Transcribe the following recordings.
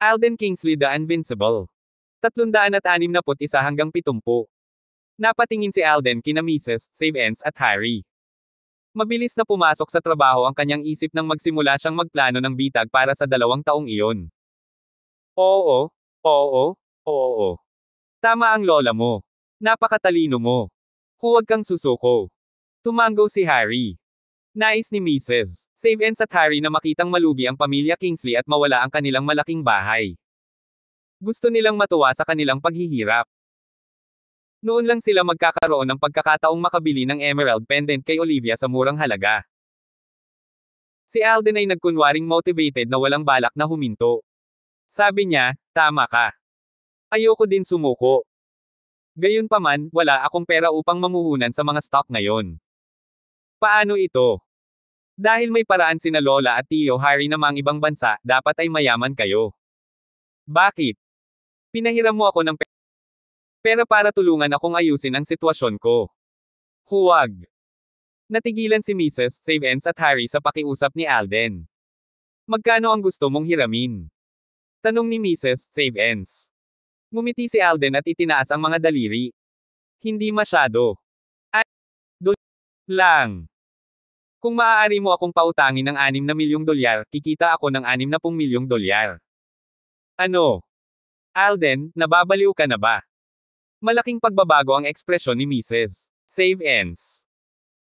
Alden Kingsley The Invincible. 361 hanggang 70. Napatingin si Alden kina Mrs. Save Ends at Harry. Mabilis na pumasok sa trabaho ang kanyang isip nang magsimula siyang magplano ng bitag para sa dalawang taong iyon. Oo, oo, oo. Tama ang lola mo. Napakatalino mo. Huwag kang susuko. Tumango si Harry. Nais ni Mrs. Save and Satari na makitang malugi ang pamilya Kingsley at mawala ang kanilang malaking bahay. Gusto nilang matuwa sa kanilang paghihirap. Noon lang sila magkakaroon ng pagkakataong makabili ng emerald pendant kay Olivia sa murang halaga. Si Alden ay nagkunwaring motivated na walang balak na huminto. Sabi niya, tama ka. Ayoko din sumuko. Gayunpaman, wala akong pera upang mamuhunan sa mga stock ngayon. Paano ito? Dahil may paraan sina Lola at Tio Harry na mga ibang bansa, dapat ay mayaman kayo. Bakit? Pinahiram mo ako ng pera para tulungan akong ayusin ang sitwasyon ko. Huwag. Natigilan si Mrs. Savens at Harry sa pakiusap ni Alden. Magkano ang gusto mong hiramin? Tanong ni Mrs. Savens. Ngumiti si Alden at itinaas ang mga daliri. Hindi masyado. Ay, doon lang. Kung maaari mo akong pautangin ng 6 na milyong dolyar, kikita ako ng 6 60 milyong dolyar. Ano? Alden, nababaliw ka na ba? Malaking pagbabago ang ekspresyon ni Mrs. Save ends.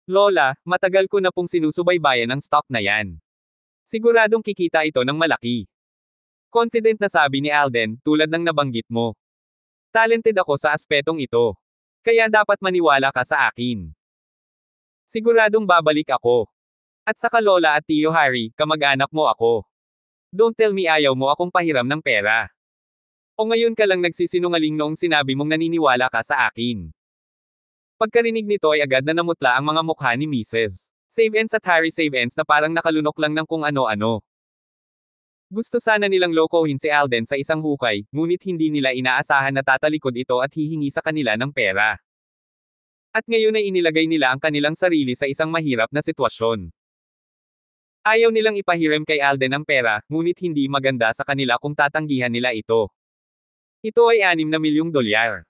Lola, matagal ko na pong sinusubaybayan ang stock na yan. Siguradong kikita ito ng malaki. Confident na sabi ni Alden, tulad ng nabanggit mo. Talented ako sa aspetong ito. Kaya dapat maniwala ka sa akin. Siguradong babalik ako. At saka lola at tiyo Harry, kamag-anak mo ako. Don't tell me ayaw mo akong pahiram ng pera. O ngayon ka lang nagsisinungaling noong sinabi mong naniniwala ka sa akin. Pagkarinig nito ay agad na namutla ang mga mukha ni Mrs. Save ends at Harry Save ends na parang nakalunok lang ng kung ano-ano. Gusto sana nilang lokohin si Alden sa isang hukay, ngunit hindi nila inaasahan na tatalikod ito at hihingi sa kanila ng pera. At ngayon ay inilagay nila ang kanilang sarili sa isang mahirap na sitwasyon. Ayaw nilang ipahiram kay Alden ang pera, ngunit hindi maganda sa kanila kung tatanggihan nila ito. Ito ay 6 na milyong dolyar.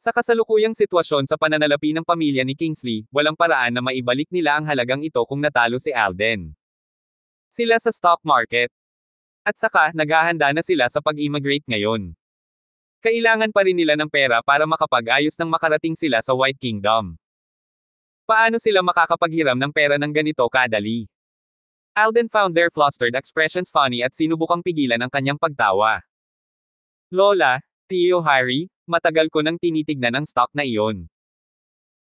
Sa kasalukuyang sitwasyon sa pananalapi ng pamilya ni Kingsley, walang paraan na maibalik nila ang halagang ito kung natalo si Alden. Sila sa stock market. At saka, naghahanda na sila sa pag-immigrate ngayon. Kailangan pa rin nila ng pera para makapag-ayos ng makarating sila sa White Kingdom. Paano sila makakapaghiram ng pera ng ganito kadali? Alden found their flustered expressions funny at sinubukang pigilan ang kanyang pagtawa. Lola, Tio Harry, matagal ko nang tinitignan ang stock na iyon.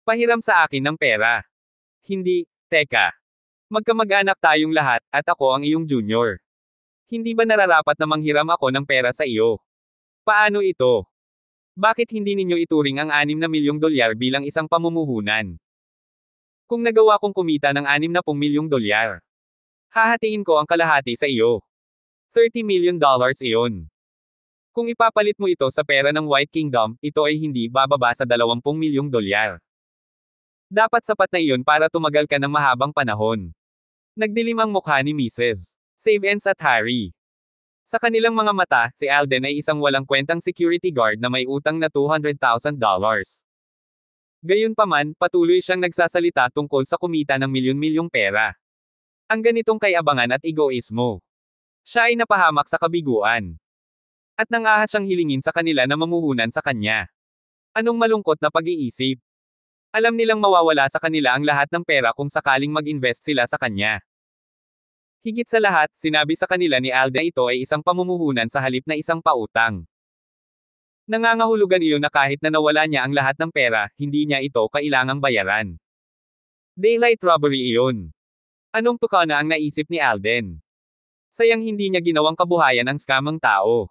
Pahiram sa akin ng pera. Hindi, teka. Magkamag-anak tayong lahat, at ako ang iyong junior. Hindi ba nararapat na manghiram ako ng pera sa iyo? Paano ito? Bakit hindi ninyo ituring ang 6 na milyong dolyar bilang isang pamumuhunan? Kung nagawa kong kumita ng 6 60 milyong dolyar, hahatiin ko ang kalahati sa iyo. 30 million dollars iyon. Kung ipapalit mo ito sa pera ng White Kingdom, ito ay hindi bababa sa 20 milyong dolyar. Dapat sapat na iyon para tumagal ka ng mahabang panahon. Nagdilim ang mukha ni Mrs. Save Ends at Harry. Sa kanilang mga mata, si Alden ay isang walang kwentang security guard na may utang na $200,000. Gayunpaman, patuloy siyang nagsasalita tungkol sa kumita ng milyon-milyong pera. Ang ganitong kayabangan at egoismo. Siya ay napahamak sa kabiguan. At nang ahas siyang hilingin sa kanila na mamuhunan sa kanya. Anong malungkot na pag-iisip? Alam nilang mawawala sa kanila ang lahat ng pera kung sakaling mag-invest sila sa kanya. Higit sa lahat, sinabi sa kanila ni Alda ito ay isang pamumuhunan sa halip na isang pautang. Nangangahulugan iyon na kahit na nawala niya ang lahat ng pera, hindi niya ito kailangang bayaran. Daylight robbery iyon. Anong tuka na ang naisip ni Alden? Sayang hindi niya ginawang kabuhayan ang skamang tao.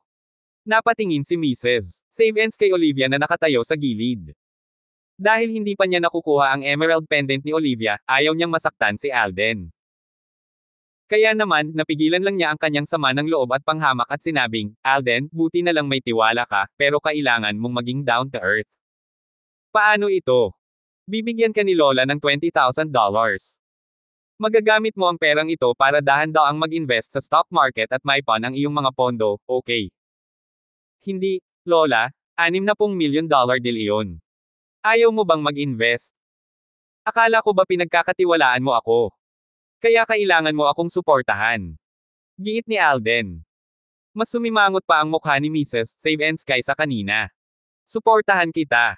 Napatingin si Mrs. Save ends kay Olivia na nakatayo sa gilid. Dahil hindi pa niya nakukuha ang emerald pendant ni Olivia, ayaw niyang masaktan si Alden. Kaya naman, napigilan lang niya ang kanyang sama ng loob at panghamak at sinabing, Alden, buti na lang may tiwala ka, pero kailangan mong maging down to earth. Paano ito? Bibigyan ka ni Lola ng $20,000. Magagamit mo ang perang ito para dahan daw ang mag-invest sa stock market at maipon ang iyong mga pondo, okay? Hindi, Lola, na pong million dollar deal iyon. Ayaw mo bang mag-invest? Akala ko ba pinagkakatiwalaan mo ako? Kaya kailangan mo akong suportahan. Giit ni Alden. Mas sumimangot pa ang mukha ni Mrs. Save Ends kaysa kanina. Suportahan kita.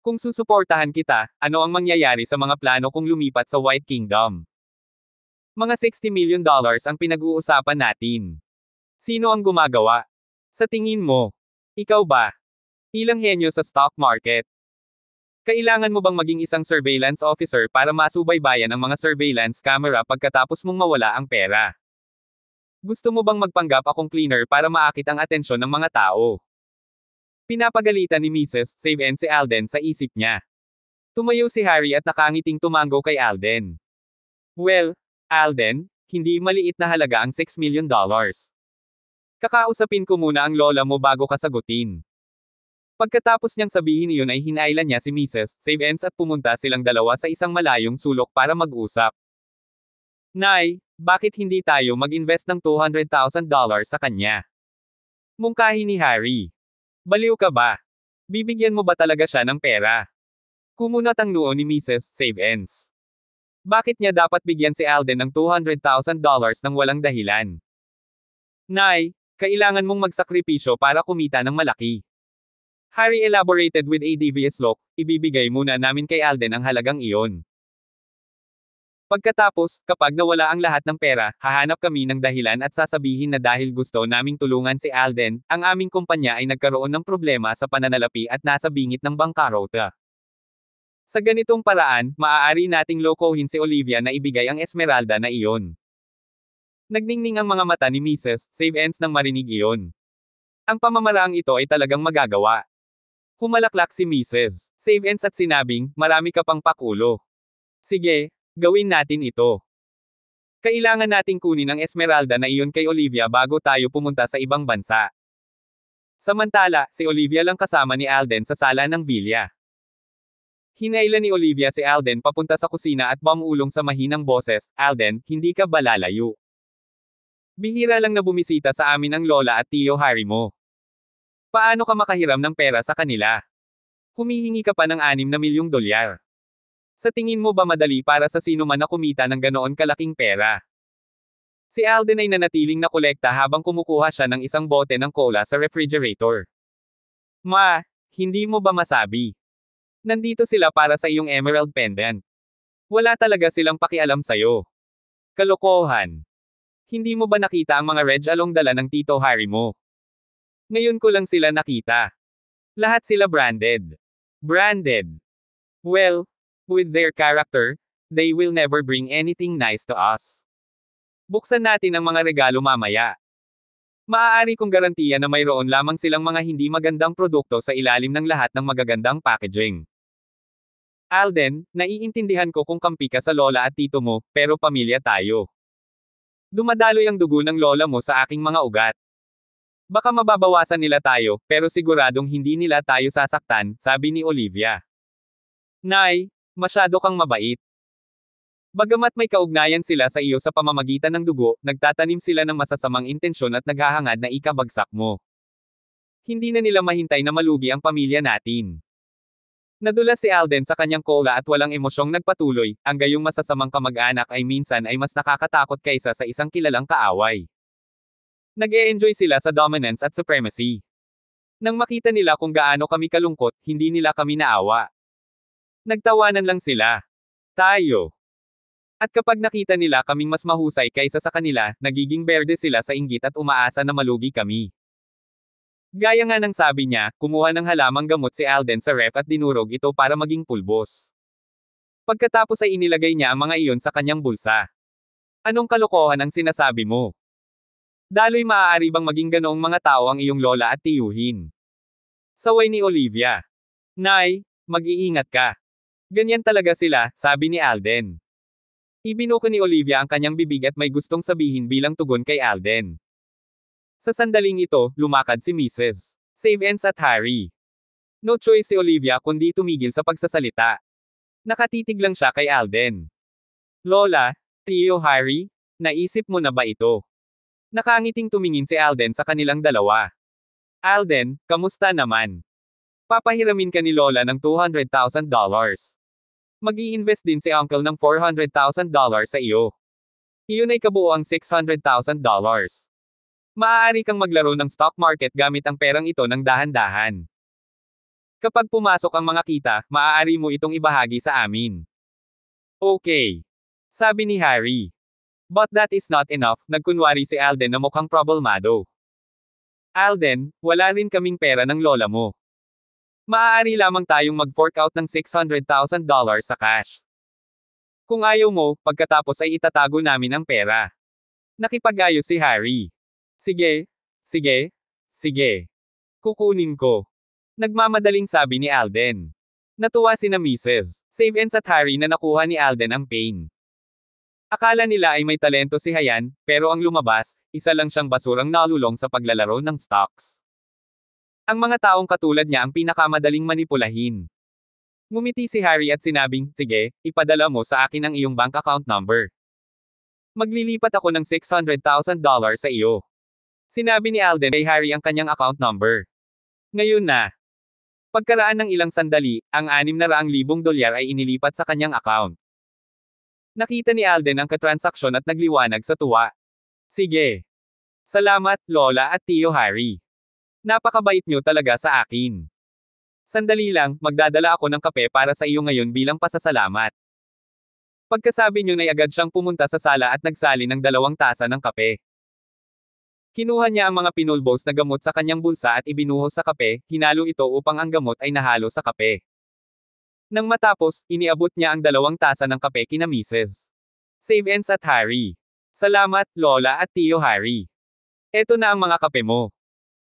Kung susuportahan kita, ano ang mangyayari sa mga plano kung lumipat sa White Kingdom? Mga 60 million dollars ang pinag-uusapan natin. Sino ang gumagawa? Sa tingin mo? Ikaw ba? Ilang henyo sa stock market? Kailangan mo bang maging isang surveillance officer para masubaybayan ang mga surveillance camera pagkatapos mong mawala ang pera? Gusto mo bang magpanggap akong cleaner para maakit ang atensyon ng mga tao? Pinapagalitan ni Mrs. Save si Alden sa isip niya. Tumayo si Harry at nakangiting tumango kay Alden. Well, Alden, hindi maliit na halaga ang 6 million dollars. Kakausapin ko muna ang lola mo bago ka sagutin. Pagkatapos niyang sabihin iyon ay hinailan niya si Mrs. Savens at pumunta silang dalawa sa isang malayong sulok para mag-usap. Nay, bakit hindi tayo mag-invest ng $200,000 sa kanya? Mungkahi ni Harry. Baliw ka ba? Bibigyan mo ba talaga siya ng pera? Kumunat ang noo ni Mrs. Savens. Bakit niya dapat bigyan si Alden ng $200,000 nang walang dahilan? Nay, kailangan mong magsakripisyo para kumita ng malaki. Harry elaborated with a devious look, ibibigay muna namin kay Alden ang halagang iyon. Pagkatapos, kapag nawala ang lahat ng pera, hahanap kami ng dahilan at sasabihin na dahil gusto naming tulungan si Alden, ang aming kumpanya ay nagkaroon ng problema sa pananalapi at nasa bingit ng bangkarota. Sa ganitong paraan, maaari nating lokohin si Olivia na ibigay ang Esmeralda na iyon. Nagningning ang mga mata ni Mrs. Saveens nang marinig iyon. Ang pamamaraang ito ay talagang magagawa. Humalaklak si Mrs. Savens at sinabing, marami ka pang pakulo. Sige, gawin natin ito. Kailangan nating kunin ang Esmeralda na iyon kay Olivia bago tayo pumunta sa ibang bansa. Samantala, si Olivia lang kasama ni Alden sa sala ng bilya. Hinailan ni Olivia si Alden papunta sa kusina at bumulong sa mahinang boses, Alden, hindi ka balalayo. Bihira lang na bumisita sa amin ang lola at tiyo Harry mo. Paano ka makahiram ng pera sa kanila? Humihingi ka pa ng 6 na milyong dolyar. Sa tingin mo ba madali para sa sino man na kumita ng ganoon kalaking pera? Si Alden ay nanatiling nakolekta habang kumukuha siya ng isang bote ng cola sa refrigerator. Ma, hindi mo ba masabi? Nandito sila para sa iyong emerald pendant. Wala talaga silang pakialam sa'yo. Kalokohan. Hindi mo ba nakita ang mga reg along dala ng Tito Harry mo? Ngayon ko lang sila nakita. Lahat sila branded. Branded. Well, with their character, they will never bring anything nice to us. Buksan natin ang mga regalo mamaya. Maaari kong garantiya na mayroon lamang silang mga hindi magandang produkto sa ilalim ng lahat ng magagandang packaging. Alden, naiintindihan ko kung kampi ka sa lola at tito mo, pero pamilya tayo. Dumadaloy ang dugo ng lola mo sa aking mga ugat. Baka mababawasan nila tayo, pero siguradong hindi nila tayo sasaktan, sabi ni Olivia. Nay, masyado kang mabait. Bagamat may kaugnayan sila sa iyo sa pamamagitan ng dugo, nagtatanim sila ng masasamang intensyon at naghahangad na ikabagsak mo. Hindi na nila mahintay na malugi ang pamilya natin. Nadula si Alden sa kanyang cola at walang emosyong nagpatuloy, ang gayong masasamang kamag-anak ay minsan ay mas nakakatakot kaysa sa isang kilalang kaaway nag -e enjoy sila sa dominance at supremacy. Nang makita nila kung gaano kami kalungkot, hindi nila kami naawa. Nagtawanan lang sila. Tayo. At kapag nakita nila kaming mas mahusay kaysa sa kanila, nagiging berde sila sa inggit at umaasa na malugi kami. Gaya nga ng sabi niya, kumuha ng halamang gamot si Alden sa ref at dinurog ito para maging pulbos. Pagkatapos ay inilagay niya ang mga iyon sa kanyang bulsa. Anong kalokohan ang sinasabi mo? Daloy maaari bang maging ganoong mga tao ang iyong lola at tiyuhin? Saway ni Olivia. Nay, mag-iingat ka. Ganyan talaga sila, sabi ni Alden. Ibinuko ni Olivia ang kanyang bibig at may gustong sabihin bilang tugon kay Alden. Sa sandaling ito, lumakad si Mrs. Savens at Harry. No choice si Olivia kundi tumigil sa pagsasalita. Nakatitig lang siya kay Alden. Lola, Tio Harry, naisip mo na ba ito? Nakangiting tumingin si Alden sa kanilang dalawa. Alden, kamusta naman? Papahiramin ka ni Lola ng $200,000. mag invest din si Uncle ng $400,000 sa iyo. Iyon ay kabuoang $600,000. Maaari kang maglaro ng stock market gamit ang perang ito ng dahan-dahan. Kapag pumasok ang mga kita, maaari mo itong ibahagi sa amin. Okay. Sabi ni Harry. But that is not enough, nagkunwari si Alden na mukhang problemado. Alden, wala rin kaming pera ng lola mo. Maaari lamang tayong mag-fork out ng $600,000 sa cash. Kung ayaw mo, pagkatapos ay itatago namin ang pera. Nakipagayo si Harry. Sige, sige, sige. Kukunin ko. Nagmamadaling sabi ni Alden. Natuwa si na Mrs. Save and at Harry na nakuha ni Alden ang pain. Akala nila ay may talento si Hayan, pero ang lumabas, isa lang siyang basurang nalulong sa paglalaro ng stocks. Ang mga taong katulad niya ang pinakamadaling manipulahin. Ngumiti si Harry at sinabing, sige, ipadala mo sa akin ang iyong bank account number. Maglilipat ako ng $600,000 sa iyo. Sinabi ni Alden kay Harry ang kanyang account number. Ngayon na. Pagkaraan ng ilang sandali, ang 600,000 dolyar ay inilipat sa kanyang account. Nakita ni Alden ang katransaksyon at nagliwanag sa tuwa. Sige. Salamat, Lola at Tio Harry. Napakabait niyo talaga sa akin. Sandali lang, magdadala ako ng kape para sa iyo ngayon bilang pasasalamat. Pagkasabi niyo ay agad siyang pumunta sa sala at nagsali ng dalawang tasa ng kape. Kinuha niya ang mga pinulbos na gamot sa kanyang bulsa at ibinuhos sa kape, hinalo ito upang ang gamot ay nahalo sa kape. Nang matapos, iniabot niya ang dalawang tasa ng kape kina Mrs. Savens at Harry. Salamat, Lola at Tio Harry. Eto na ang mga kape mo.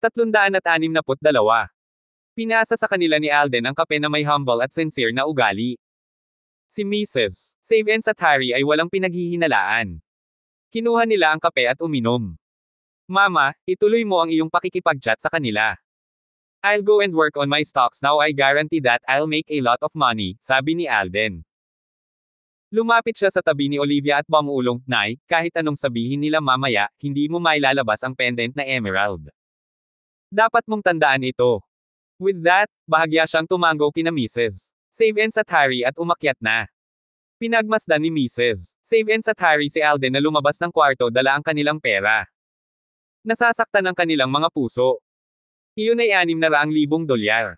362. Pinasa sa kanila ni Alden ang kape na may humble at sincere na ugali. Si Mrs. Savens at Harry ay walang pinaghihinalaan. Kinuha nila ang kape at uminom. Mama, ituloy mo ang iyong pakikipag-chat sa kanila. I'll go and work on my stocks now I guarantee that I'll make a lot of money, sabi ni Alden. Lumapit siya sa tabi ni Olivia at bumulong, Nay, kahit anong sabihin nila mamaya, hindi mo mailalabas ang pendant na emerald. Dapat mong tandaan ito. With that, bahagya siyang tumango kina Mrs. Savens at Harry at umakyat na. Pinagmasdan ni Mrs. Savens at Harry si Alden na lumabas ng kwarto dala ang kanilang pera. Nasasaktan ang kanilang mga puso. Iyon ay 600,000 dolyar.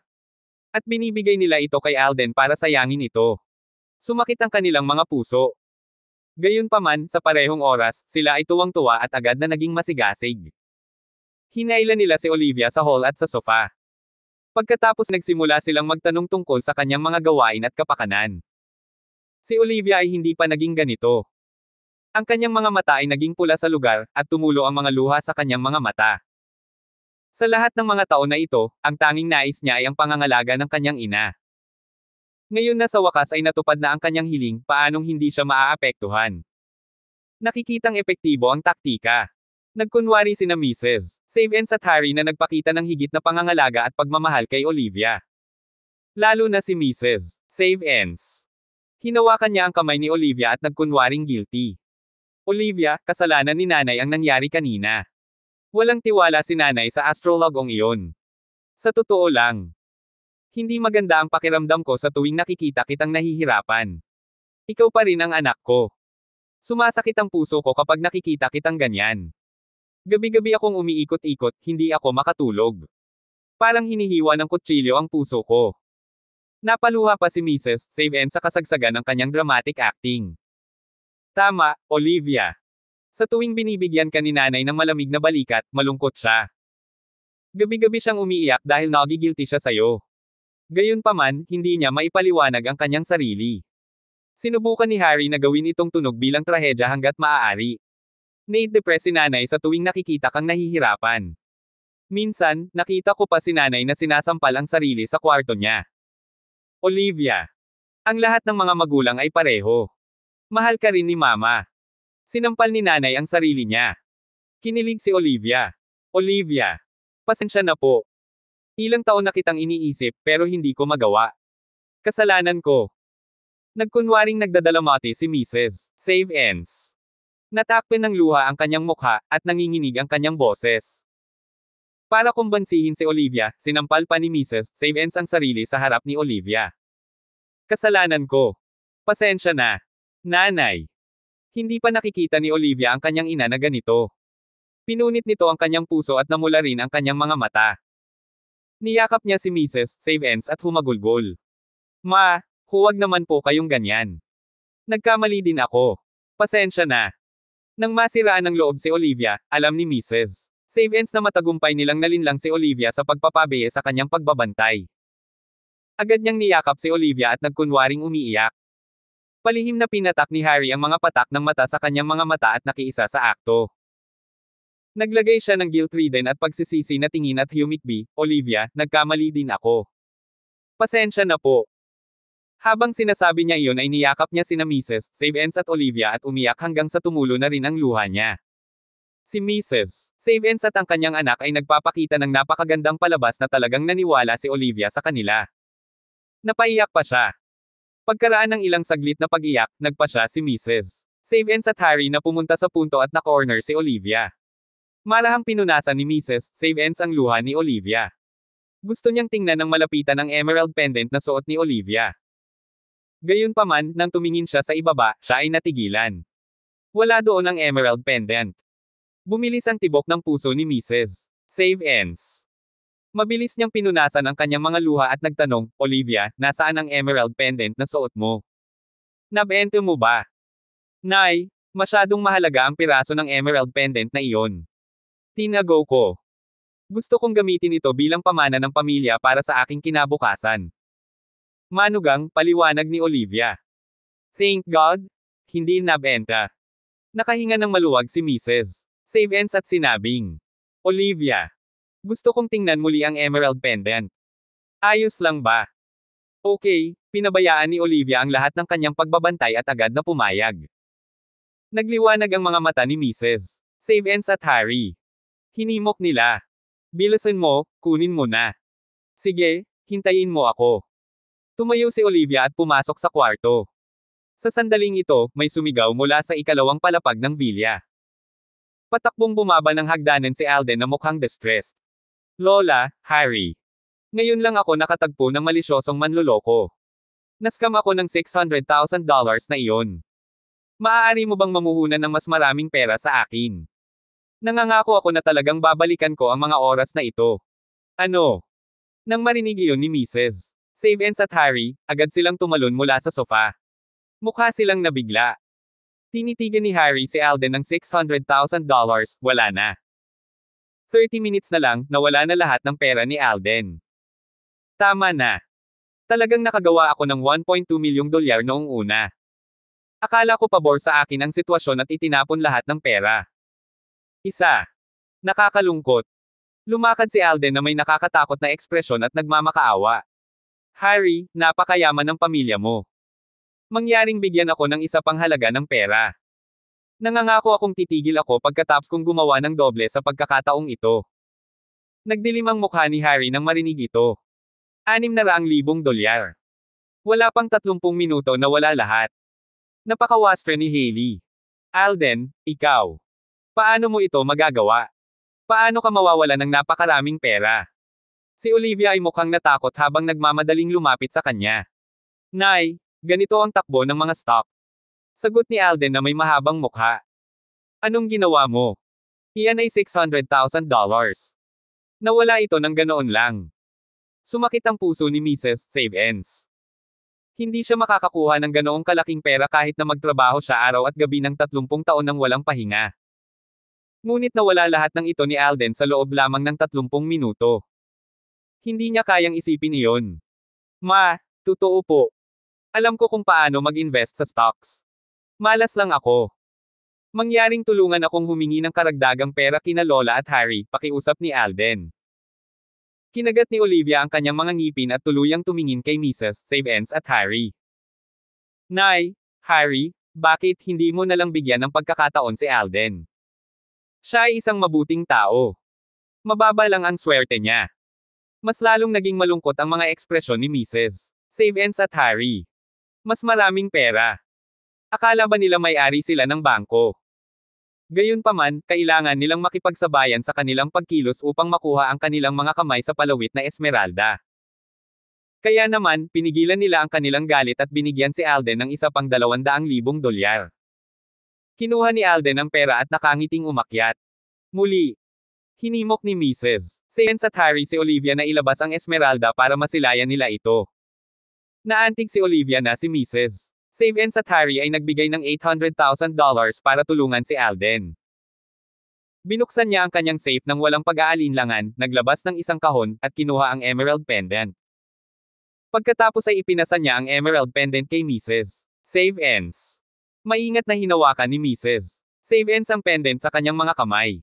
At binibigay nila ito kay Alden para sayangin ito. Sumakit ang kanilang mga puso. Gayunpaman, sa parehong oras, sila ay tuwang-tuwa at agad na naging masigasig. Hinailan nila si Olivia sa hall at sa sofa. Pagkatapos nagsimula silang magtanong tungkol sa kanyang mga gawain at kapakanan. Si Olivia ay hindi pa naging ganito. Ang kanyang mga mata ay naging pula sa lugar, at tumulo ang mga luha sa kanyang mga mata. Sa lahat ng mga taon na ito, ang tanging nais niya ay ang pangangalaga ng kanyang ina. Ngayon na sa wakas ay natupad na ang kanyang hiling, paanong hindi siya maaapektuhan. Nakikitang epektibo ang taktika. Nagkunwari sina Mrs. Save at Satari na nagpakita ng higit na pangangalaga at pagmamahal kay Olivia. Lalo na si Mrs. Save Hinawakan niya ang kamay ni Olivia at nagkunwaring guilty. Olivia, kasalanan ni nanay ang nangyari kanina. Walang tiwala si nanay sa astrologong iyon. Sa totoo lang. Hindi maganda ang pakiramdam ko sa tuwing nakikita kitang nahihirapan. Ikaw pa rin ang anak ko. Sumasakit ang puso ko kapag nakikita kitang ganyan. Gabi-gabi akong umiikot-ikot, hindi ako makatulog. Parang hinihiwa ng kutsilyo ang puso ko. Napaluha pa si Mrs. Save N sa kasagsagan ng kanyang dramatic acting. Tama, Olivia. Sa tuwing binibigyan ka ni nanay ng malamig na balikat, malungkot siya. Gabi-gabi siyang umiiyak dahil nagigilty siya sayo. Gayunpaman, hindi niya maipaliwanag ang kanyang sarili. Sinubukan ni Harry na gawin itong tunog bilang trahedya hanggat maaari. Nate-depress si nanay sa tuwing nakikita kang nahihirapan. Minsan, nakita ko pa si nanay na sinasampal ang sarili sa kwarto niya. Olivia. Ang lahat ng mga magulang ay pareho. Mahal ka rin ni mama. Sinampal ni nanay ang sarili niya. Kinilig si Olivia. Olivia. Pasensya na po. Ilang taon na kitang iniisip pero hindi ko magawa. Kasalanan ko. Nagkunwaring nagdadalamate si Mrs. Save ends. Natakpin ng luha ang kanyang mukha at nanginginig ang kanyang boses. Para kumbansihin si Olivia, sinampal pa ni Mrs. Save ends ang sarili sa harap ni Olivia. Kasalanan ko. Pasensya na. Nanay. Hindi pa nakikita ni Olivia ang kanyang ina na ganito. Pinunit nito ang kanyang puso at namula rin ang kanyang mga mata. Niyakap niya si Mrs. Save Ends at humagulgol. Ma, huwag naman po kayong ganyan. Nagkamali din ako. Pasensya na. Nang masiraan ng loob si Olivia, alam ni Mrs. Save Ends na matagumpay nilang nalinlang si Olivia sa pagpapabeye sa kanyang pagbabantay. Agad niyang niyakap si Olivia at nagkunwaring umiiyak. Palihim na pinatak ni Harry ang mga patak ng mata sa kanyang mga mata at nakiisa sa akto. Naglagay siya ng guilt ridden at pagsisisi na tingin at humikbi, Olivia, nagkamali din ako. Pasensya na po. Habang sinasabi niya iyon ay niyakap niya sina Mrs. Savens at Olivia at umiyak hanggang sa tumulo na rin ang luha niya. Si Mrs. Savens at ang kanyang anak ay nagpapakita ng napakagandang palabas na talagang naniwala si Olivia sa kanila. Napaiyak pa siya. Pagkaraan ng ilang saglit na pag-iyak, nagpa siya si Mrs. Savens at Harry na pumunta sa punto at na-corner si Olivia. Marahang pinunasan ni Mrs. Savens ang luha ni Olivia. Gusto niyang tingnan ng malapitan ang emerald pendant na suot ni Olivia. Gayunpaman, nang tumingin siya sa ibaba, siya ay natigilan. Wala doon ang emerald pendant. Bumilis ang tibok ng puso ni Mrs. Savens. Mabilis niyang pinunasan ang kanyang mga luha at nagtanong, Olivia, nasaan ang emerald pendant na suot mo? Nabente mo ba? Nay, masyadong mahalaga ang piraso ng emerald pendant na iyon. Tinago ko. Gusto kong gamitin ito bilang pamana ng pamilya para sa aking kinabukasan. Manugang, paliwanag ni Olivia. Thank God, hindi nabenta. Nakahinga ng maluwag si Mrs. Save ends at sinabing, Olivia, gusto kong tingnan muli ang emerald pendant. Ayos lang ba? Okay, pinabayaan ni Olivia ang lahat ng kanyang pagbabantay at agad na pumayag. Nagliwanag ang mga mata ni Mrs. Savens at Harry. Hinimok nila. Bilasan mo, kunin mo na. Sige, hintayin mo ako. Tumayo si Olivia at pumasok sa kwarto. Sa sandaling ito, may sumigaw mula sa ikalawang palapag ng bilya. Patakbong bumaba ng hagdanan si Alden na mukhang distressed. Lola, Harry. Ngayon lang ako nakatagpo ng malisyosong manluloko. Naskam ako ng $600,000 na iyon. Maaari mo bang mamuhunan ng mas maraming pera sa akin? Nangangako ako na talagang babalikan ko ang mga oras na ito. Ano? Nang marinig iyon ni Mrs. Savens at Harry, agad silang tumalon mula sa sofa. Mukha silang nabigla. Tinitigan ni Harry si Alden ng $600,000, wala na. 30 minutes na lang, nawala na lahat ng pera ni Alden. Tama na. Talagang nakagawa ako ng 1.2 milyong dolyar noong una. Akala ko pabor sa akin ang sitwasyon at itinapon lahat ng pera. Isa. Nakakalungkot. Lumakad si Alden na may nakakatakot na ekspresyon at nagmamakaawa. Harry, napakayaman ng pamilya mo. Mangyaring bigyan ako ng isa pang halaga ng pera. Nangangako akong titigil ako pagkatapos kong gumawa ng doble sa pagkakataong ito. Nagdilim ang mukha ni Harry nang marinig ito. Anim na raang libong dolyar. Wala pang tatlumpung minuto na wala lahat. Napakawastre ni Haley. Alden, ikaw. Paano mo ito magagawa? Paano ka mawawala ng napakaraming pera? Si Olivia ay mukhang natakot habang nagmamadaling lumapit sa kanya. Nay, ganito ang takbo ng mga stock. Sagot ni Alden na may mahabang mukha. Anong ginawa mo? Iyan ay $600,000. Nawala ito ng ganoon lang. Sumakit ang puso ni Mrs. Savens. Hindi siya makakakuha ng ganoong kalaking pera kahit na magtrabaho siya araw at gabi ng 30 taon ng walang pahinga. Ngunit nawala lahat ng ito ni Alden sa loob lamang ng 30 minuto. Hindi niya kayang isipin iyon. Ma, totoo po. Alam ko kung paano mag-invest sa stocks. Malas lang ako. Mangyaring tulungan akong humingi ng karagdagang pera kina Lola at Harry, pakiusap ni Alden. Kinagat ni Olivia ang kanyang mga ngipin at tuluyang tumingin kay Mrs. Savens at Harry. Nay, Harry, bakit hindi mo nalang bigyan ng pagkakataon si Alden? Siya ay isang mabuting tao. Mababa lang ang swerte niya. Mas lalong naging malungkot ang mga ekspresyon ni Mrs. Savens at Harry. Mas maraming pera. Akala ba nila may-ari sila ng bangko? Gayunpaman, kailangan nilang makipagsabayan sa kanilang pagkilos upang makuha ang kanilang mga kamay sa palawit na Esmeralda. Kaya naman, pinigilan nila ang kanilang galit at binigyan si Alden ng isa pang 200,000 dolyar. Kinuha ni Alden ang pera at nakangiting umakyat. Muli, hinimok ni Mrs. Sainz at Harry si Olivia na ilabas ang Esmeralda para masilayan nila ito. Naantig si Olivia na si Mrs. Save and Satari ay nagbigay ng $800,000 para tulungan si Alden. Binuksan niya ang kanyang safe nang walang pag-aalinlangan, naglabas ng isang kahon, at kinuha ang emerald pendant. Pagkatapos ay ipinasa niya ang emerald pendant kay Mrs. Save Ends. Maingat na hinawakan ni Mrs. Save Ends ang pendant sa kanyang mga kamay.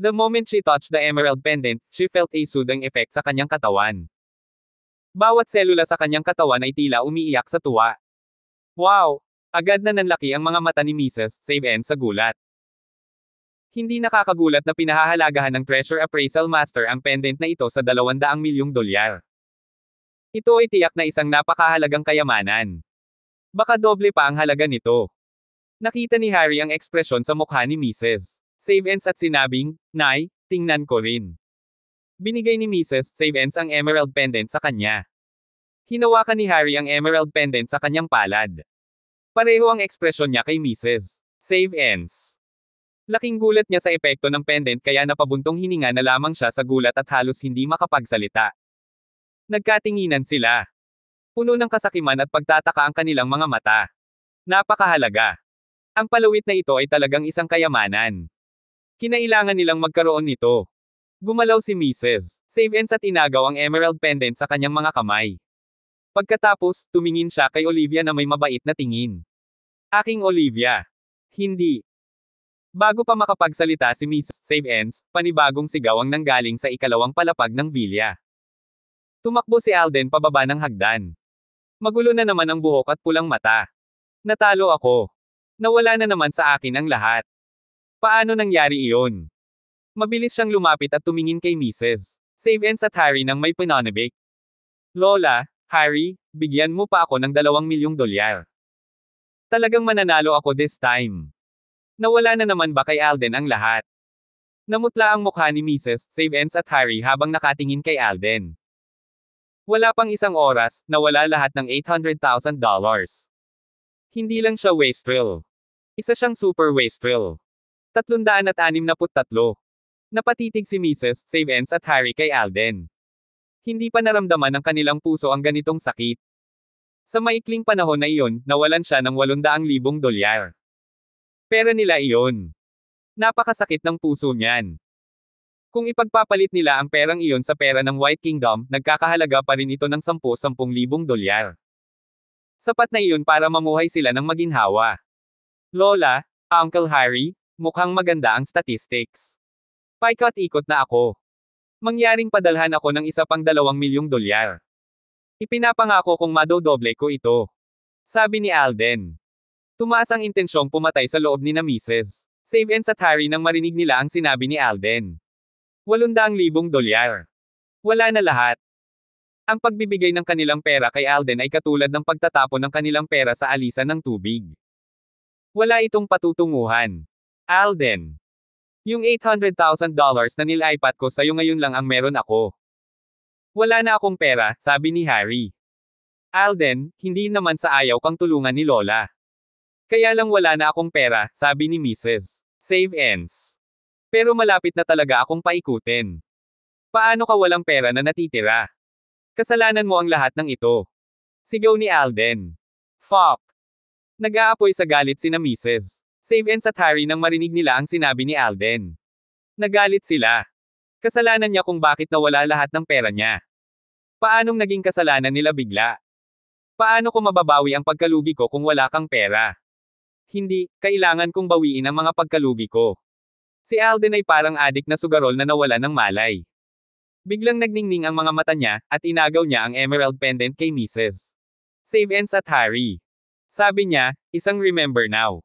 The moment she touched the emerald pendant, she felt a soothing effect sa kanyang katawan. Bawat selula sa kanyang katawan ay tila umiiyak sa tuwa. Wow! Agad na nanlaki ang mga mata ni Mrs. Save N sa gulat. Hindi nakakagulat na pinahahalagahan ng treasure appraisal master ang pendant na ito sa 200 milyong dolyar. Ito ay tiyak na isang napakahalagang kayamanan. Baka doble pa ang halaga nito. Nakita ni Harry ang ekspresyon sa mukha ni Mrs. Savens at sinabing, Nay, tingnan ko rin. Binigay ni Mrs. Savens ang emerald pendant sa kanya. Hinawakan ni Harry ang emerald pendant sa kanyang palad. Pareho ang ekspresyon niya kay Mrs. Save ends. Laking gulat niya sa epekto ng pendant kaya napabuntong hininga na lamang siya sa gulat at halos hindi makapagsalita. Nagkatinginan sila. Puno ng kasakiman at pagtataka ang kanilang mga mata. Napakahalaga. Ang palawit na ito ay talagang isang kayamanan. Kinailangan nilang magkaroon nito. Gumalaw si Mrs. Save ends at inagaw ang emerald pendant sa kanyang mga kamay. Pagkatapos, tumingin siya kay Olivia na may mabait na tingin. Aking Olivia. Hindi. Bago pa makapagsalita si Mrs. Save Ends, panibagong sigaw ang nanggaling sa ikalawang palapag ng Villa. Tumakbo si Alden pababa ng hagdan. Magulo na naman ang buhok at pulang mata. Natalo ako. Nawala na naman sa akin ang lahat. Paano nangyari iyon? Mabilis siyang lumapit at tumingin kay Mrs. Save Ends at Harry nang may pananabik. Lola, Harry, bigyan mo pa ako ng dalawang milyong dolyar. Talagang mananalo ako this time. Nawala na naman ba kay Alden ang lahat? Namutla ang mukha ni Mrs. Savens at Harry habang nakatingin kay Alden. Wala pang isang oras, nawala lahat ng $800,000. Hindi lang siya wastrel. Isa siyang super wastrel. 363. Napatitig si Mrs. Savens at Harry kay Alden. Hindi pa naramdaman ng kanilang puso ang ganitong sakit. Sa maikling panahon na iyon, nawalan siya ng 800,000 dolyar. Pera nila iyon. Napakasakit ng puso niyan. Kung ipagpapalit nila ang perang iyon sa pera ng White Kingdom, nagkakahalaga pa rin ito ng 10-10,000 dolyar. Sapat na iyon para mamuhay sila ng maginhawa. Lola, Uncle Harry, mukhang maganda ang statistics. Paikot-ikot na ako. Mangyaring padalhan ako ng isa pang dalawang milyong dolyar. Ipinapangako kong madodoble ko ito. Sabi ni Alden. Tumaas ang intensyong pumatay sa loob ni na Mrs. Save and Satari nang marinig nila ang sinabi ni Alden. Walundaang libong dolyar. Wala na lahat. Ang pagbibigay ng kanilang pera kay Alden ay katulad ng pagtatapon ng kanilang pera sa alisan ng tubig. Wala itong patutunguhan. Alden. Yung $800,000 na nil nilaipat ko sa'yo ngayon lang ang meron ako. Wala na akong pera, sabi ni Harry. Alden, hindi naman sa ayaw kang tulungan ni Lola. Kaya lang wala na akong pera, sabi ni Mrs. Save ends. Pero malapit na talaga akong paikutin. Paano ka walang pera na natitira? Kasalanan mo ang lahat ng ito. Sigaw ni Alden. Fuck. Nag-aapoy sa galit sina Mrs. Save and Satari nang marinig nila ang sinabi ni Alden. Nagalit sila. Kasalanan niya kung bakit nawala lahat ng pera niya. Paanong naging kasalanan nila bigla? Paano ko mababawi ang pagkalugi ko kung wala kang pera? Hindi, kailangan kong bawiin ang mga pagkalugi ko. Si Alden ay parang adik na sugarol na nawala ng malay. Biglang nagningning ang mga mata niya, at inagaw niya ang emerald pendant kay Mrs. Save and Satari. Sabi niya, isang remember now.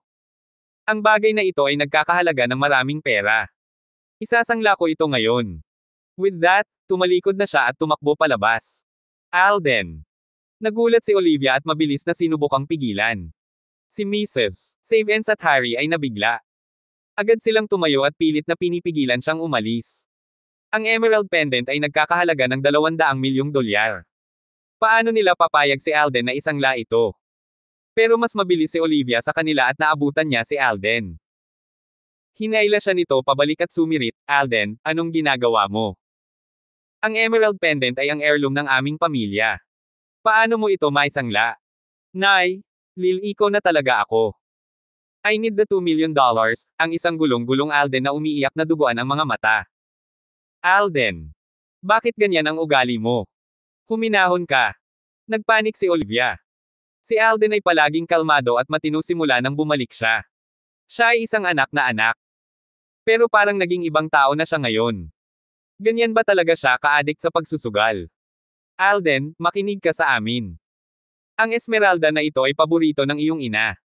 Ang bagay na ito ay nagkakahalaga ng maraming pera. Isasangla ko ito ngayon. With that, tumalikod na siya at tumakbo palabas. Alden. Nagulat si Olivia at mabilis na sinubukang pigilan. Si Mrs. Savens at Harry ay nabigla. Agad silang tumayo at pilit na pinipigilan siyang umalis. Ang emerald pendant ay nagkakahalaga ng 200 milyong dolyar. Paano nila papayag si Alden na isangla ito? Pero mas mabilis si Olivia sa kanila at naabutan niya si Alden. Hinaila siya nito pabalik at sumirit, Alden, anong ginagawa mo? Ang emerald pendant ay ang heirloom ng aming pamilya. Paano mo ito maisangla? Nay, lil-iko na talaga ako. I need the 2 million dollars, ang isang gulong-gulong Alden na umiiyak na duguan ang mga mata. Alden, bakit ganyan ang ugali mo? Huminahon ka. Nagpanik si Olivia. Si Alden ay palaging kalmado at matino simula nang bumalik siya. Siya ay isang anak na anak. Pero parang naging ibang tao na siya ngayon. Ganyan ba talaga siya kaadik sa pagsusugal? Alden, makinig ka sa amin. Ang Esmeralda na ito ay paborito ng iyong ina.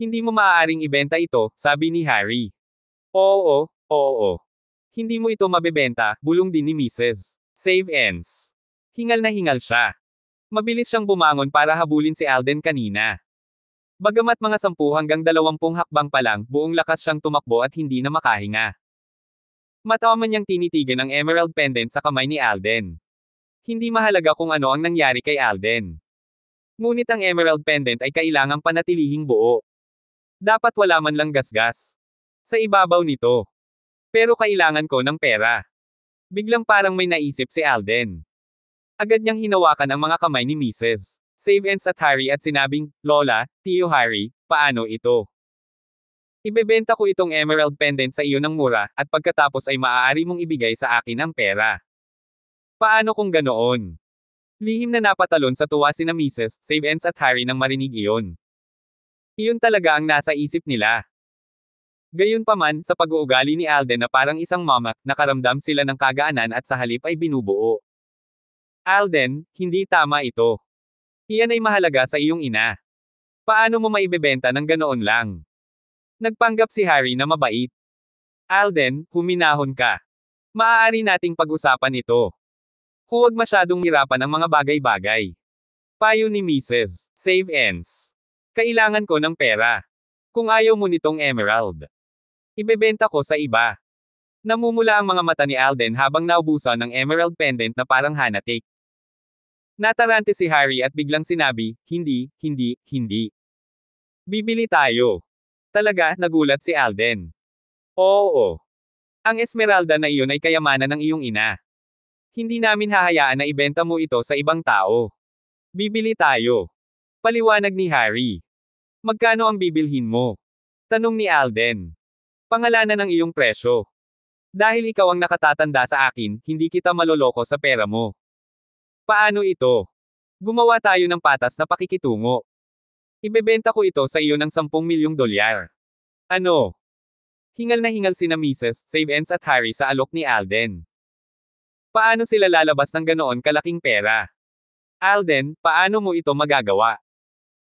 Hindi mo maaaring ibenta ito, sabi ni Harry. Oo, oo, oo. Hindi mo ito mabebenta, bulong din ni Mrs. Save ends. Hingal na hingal siya. Mabilis siyang bumangon para habulin si Alden kanina. Bagamat mga sampu hanggang dalawampung hakbang pa lang, buong lakas siyang tumakbo at hindi na makahinga. Mataman niyang tinitigan ang emerald pendant sa kamay ni Alden. Hindi mahalaga kung ano ang nangyari kay Alden. Ngunit ang emerald pendant ay kailangang panatilihing buo. Dapat wala man lang gasgas. Sa ibabaw nito. Pero kailangan ko ng pera. Biglang parang may naisip si Alden. Agad niyang hinawakan ang mga kamay ni Mrs. Save at Harry at sinabing, Lola, Tio Harry, paano ito? Ibebenta ko itong emerald pendant sa iyo ng mura, at pagkatapos ay maaari mong ibigay sa akin ang pera. Paano kung ganoon? Lihim na napatalon sa tuwa si na Mrs. Save at Harry nang marinig iyon. Iyon talaga ang nasa isip nila. Gayunpaman, sa pag-uugali ni Alden na parang isang mama, nakaramdam sila ng kagaanan at sa halip ay binubuo. Alden, hindi tama ito. Iyan ay mahalaga sa iyong ina. Paano mo maibebenta ng ganoon lang? Nagpanggap si Harry na mabait. Alden, huminahon ka. Maaari nating pag-usapan ito. Huwag masyadong hirapan ang mga bagay-bagay. Payo ni Mrs. Save ends. Kailangan ko ng pera. Kung ayaw mo nitong emerald. Ibebenta ko sa iba. Namumula ang mga mata ni Alden habang naubusan ng emerald pendant na parang hanatik. Natarante si Harry at biglang sinabi, hindi, hindi, hindi. Bibili tayo. Talaga, nagulat si Alden. Oo. Ang esmeralda na iyon ay kayamanan ng iyong ina. Hindi namin hahayaan na ibenta mo ito sa ibang tao. Bibili tayo. Paliwanag ni Harry. Magkano ang bibilhin mo? Tanong ni Alden. Pangalanan ng iyong presyo. Dahil ikaw ang nakatatanda sa akin, hindi kita maloloko sa pera mo. Paano ito? Gumawa tayo ng patas na pakikitungo. Ibebenta ko ito sa iyo ng 10 milyong dolyar. Ano? Hingal na hingal sina Mrs. Savens at Harry sa alok ni Alden. Paano sila lalabas ng ganoon kalaking pera? Alden, paano mo ito magagawa?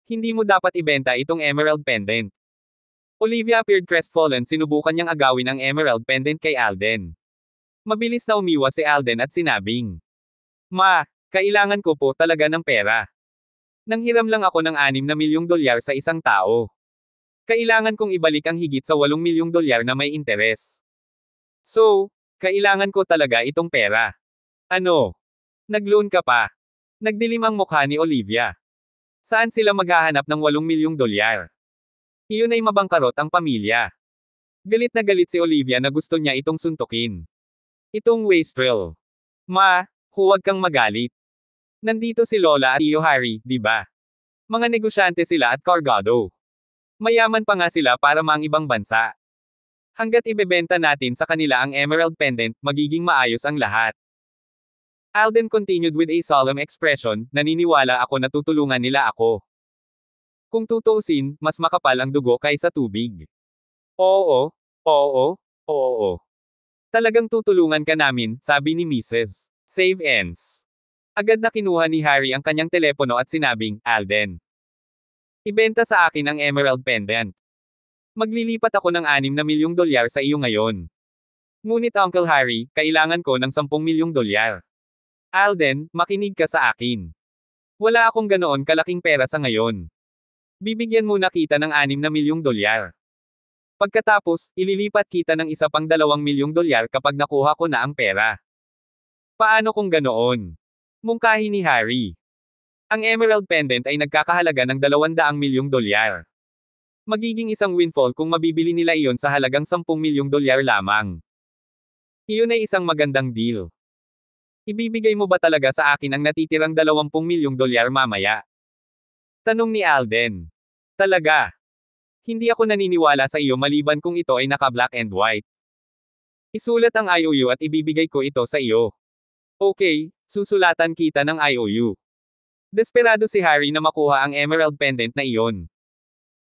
Hindi mo dapat ibenta itong emerald pendant. Olivia appeared crestfallen sinubukan niyang agawin ang emerald pendant kay Alden. Mabilis na umiwas si Alden at sinabing, Ma, kailangan ko po talaga ng pera. Nanghiram lang ako ng 6 na milyong dolyar sa isang tao. Kailangan kong ibalik ang higit sa 8 milyong dolyar na may interes. So, kailangan ko talaga itong pera. Ano? Nagloan ka pa? Nagdilim ang mukha ni Olivia. Saan sila maghahanap ng 8 milyong dolyar? Iyon ay mabangkarot ang pamilya. Galit na galit si Olivia na gusto niya itong suntukin. Itong wastrel. Ma, huwag kang magalit. Nandito si Lola at Iyo Harry, di ba? Mga negosyante sila at cargado. Mayaman pa nga sila para mga ibang bansa. Hanggat ibebenta natin sa kanila ang emerald pendant, magiging maayos ang lahat. Alden continued with a solemn expression, naniniwala ako na tutulungan nila ako. Kung tutuusin, mas makapal ang dugo kaysa tubig. Oo, oo, oo. Talagang tutulungan ka namin, sabi ni Mrs. Save ends. Agad na kinuha ni Harry ang kanyang telepono at sinabing, Alden. Ibenta sa akin ang emerald pendant. Maglilipat ako ng 6 na milyong dolyar sa iyo ngayon. Ngunit Uncle Harry, kailangan ko ng 10 milyong dolyar. Alden, makinig ka sa akin. Wala akong ganoon kalaking pera sa ngayon. Bibigyan mo na kita ng 6 na milyong dolyar. Pagkatapos, ililipat kita ng isa pang dalawang milyong dolyar kapag nakuha ko na ang pera. Paano kung ganoon? Mungkahi ni Harry. Ang emerald pendant ay nagkakahalaga ng 200 milyong dolyar. Magiging isang windfall kung mabibili nila iyon sa halagang 10 milyong dolyar lamang. Iyon ay isang magandang deal. Ibibigay mo ba talaga sa akin ang natitirang 20 milyong dolyar mamaya? Tanong ni Alden. Talaga. Hindi ako naniniwala sa iyo maliban kung ito ay naka black and white. Isulat ang IOU at ibibigay ko ito sa iyo. Okay, susulatan kita ng IOU. Desperado si Harry na makuha ang emerald pendant na iyon.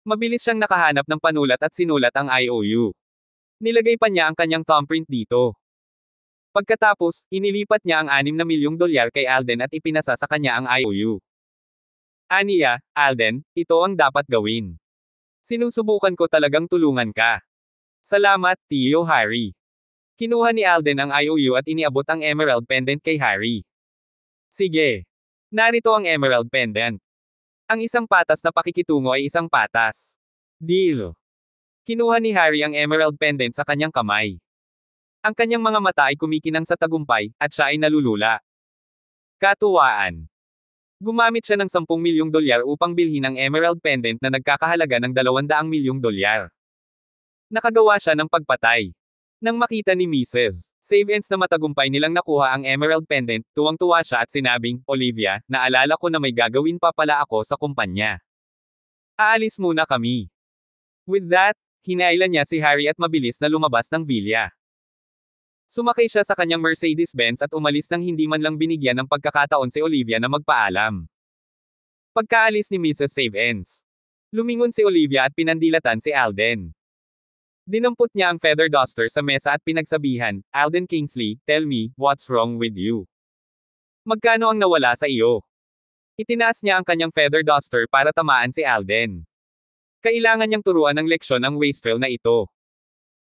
Mabilis siyang nakahanap ng panulat at sinulat ang IOU. Nilagay pa niya ang kanyang thumbprint dito. Pagkatapos, inilipat niya ang 6 na milyong dolyar kay Alden at ipinasa sa kanya ang IOU. Aniya, Alden, ito ang dapat gawin. Sinusubukan ko talagang tulungan ka. Salamat, Tio Harry. Kinuha ni Alden ang IOU at iniabot ang emerald pendant kay Harry. Sige. Narito ang emerald pendant. Ang isang patas na pakikitungo ay isang patas. Deal. Kinuha ni Harry ang emerald pendant sa kanyang kamay. Ang kanyang mga mata ay kumikinang sa tagumpay, at siya ay nalulula. Katuwaan. Gumamit siya ng 10 milyong dolyar upang bilhin ang emerald pendant na nagkakahalaga ng 200 milyong dolyar. Nakagawa siya ng pagpatay. Nang makita ni Mrs. Savens na matagumpay nilang nakuha ang emerald pendant, tuwang-tuwa siya at sinabing, Olivia, naalala ko na may gagawin pa pala ako sa kumpanya. Aalis muna kami. With that, hinailan niya si Harry at mabilis na lumabas ng villa. Sumakay siya sa kanyang Mercedes-Benz at umalis nang hindi man lang binigyan ng pagkakataon si Olivia na magpaalam. Pagkaalis ni Mrs. Savens, lumingon si Olivia at pinandilatan si Alden. Dinampot niya ang feather duster sa mesa at pinagsabihan, Alden Kingsley, tell me, what's wrong with you? Magkano ang nawala sa iyo? Itinaas niya ang kanyang feather duster para tamaan si Alden. Kailangan niyang turuan ng leksyon ang wastrel na ito.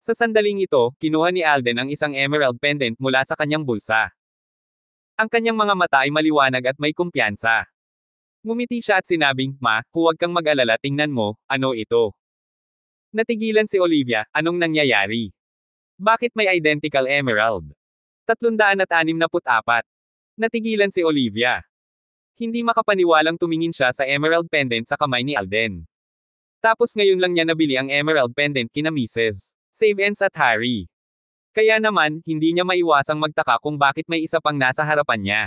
Sa sandaling ito, kinuha ni Alden ang isang emerald pendant mula sa kanyang bulsa. Ang kanyang mga mata ay maliwanag at may kumpiyansa. Ngumiti siya at sinabing, Ma, huwag kang mag-alala tingnan mo, ano ito? Natigilan si Olivia, anong nangyayari? Bakit may identical emerald? 364. Natigilan si Olivia. Hindi makapaniwalang tumingin siya sa emerald pendant sa kamay ni Alden. Tapos ngayon lang niya nabili ang emerald pendant kina Mrs. Savens at Harry. Kaya naman, hindi niya maiwasang magtaka kung bakit may isa pang nasa harapan niya.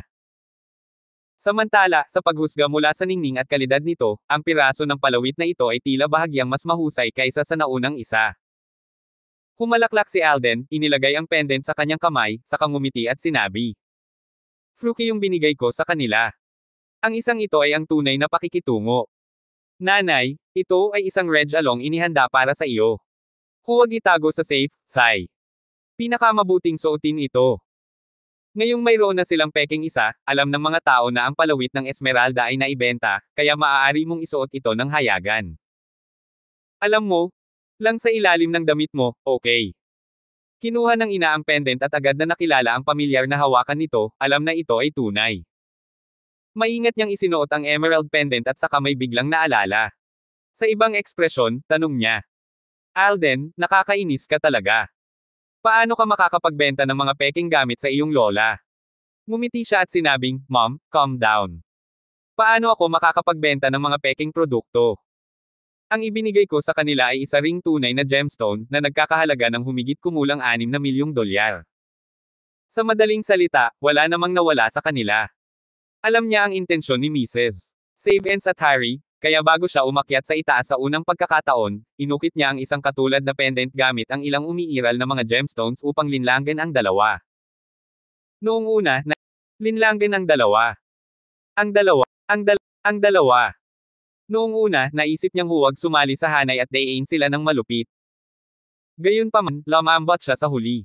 Samantala, sa paghusga mula sa ningning at kalidad nito, ang piraso ng palawit na ito ay tila bahagyang mas mahusay kaysa sa naunang isa. Humalaklak si Alden, inilagay ang pendant sa kanyang kamay, sa kangumiti at sinabi. Fruki yung binigay ko sa kanila. Ang isang ito ay ang tunay na pakikitungo. Nanay, ito ay isang reg along inihanda para sa iyo. Huwag itago sa safe, Sai. Pinakamabuting suotin ito. Ngayong mayroon na silang peking isa, alam ng mga tao na ang palawit ng Esmeralda ay naibenta, kaya maaari mong isuot ito ng hayagan. Alam mo, lang sa ilalim ng damit mo, okay. Kinuha ng ina ang pendant at agad na nakilala ang pamilyar na hawakan nito, alam na ito ay tunay. Maingat niyang isinuot ang emerald pendant at saka may biglang naalala. Sa ibang ekspresyon, tanong niya. Alden, nakakainis ka talaga. Paano ka makakapagbenta ng mga peking gamit sa iyong lola? Ngumiti siya at sinabing, Mom, calm down. Paano ako makakapagbenta ng mga peking produkto? Ang ibinigay ko sa kanila ay isa ring tunay na gemstone na nagkakahalaga ng humigit kumulang 6 na milyong dolyar. Sa madaling salita, wala namang nawala sa kanila. Alam niya ang intensyon ni Mrs. Save and Harry, kaya bago siya umakyat sa itaas sa unang pagkakataon, inukit niya ang isang katulad na pendant gamit ang ilang umiiral na mga gemstones upang linlanggan ang dalawa. Noong una, na linlanggan ang dalawa. Ang dalawa, ang dal ang dalawa. Noong una, naisip niyang huwag sumali sa hanay at dayain sila ng malupit. Gayunpaman, lamambat siya sa huli.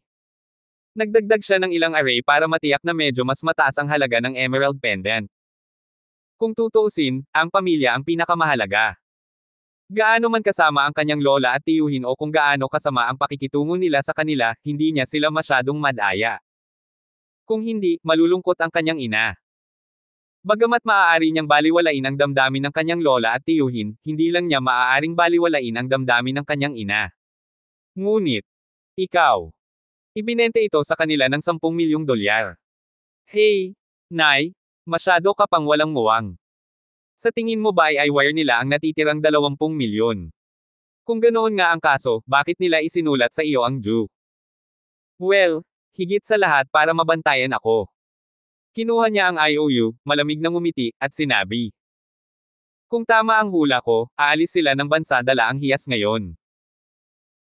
Nagdagdag siya ng ilang array para matiyak na medyo mas mataas ang halaga ng emerald pendant. Kung tutuusin, ang pamilya ang pinakamahalaga. Gaano man kasama ang kanyang lola at tiyuhin o kung gaano kasama ang pakikitungo nila sa kanila, hindi niya sila masyadong madaya. Kung hindi, malulungkot ang kanyang ina. Bagamat maaari niyang baliwalain ang damdamin ng kanyang lola at tiyuhin, hindi lang niya maaaring baliwalain ang damdamin ng kanyang ina. Ngunit, ikaw. Ibinente ito sa kanila ng 10 milyong dolyar. Hey, Nay, Masyado ka pang walang muwang. Sa tingin mo ba ay wire nila ang natitirang 20 milyon? Kung ganoon nga ang kaso, bakit nila isinulat sa iyo ang Jew? Well, higit sa lahat para mabantayan ako. Kinuha niya ang IOU, malamig na ngumiti, at sinabi. Kung tama ang hula ko, aalis sila ng bansa dala ang hiyas ngayon.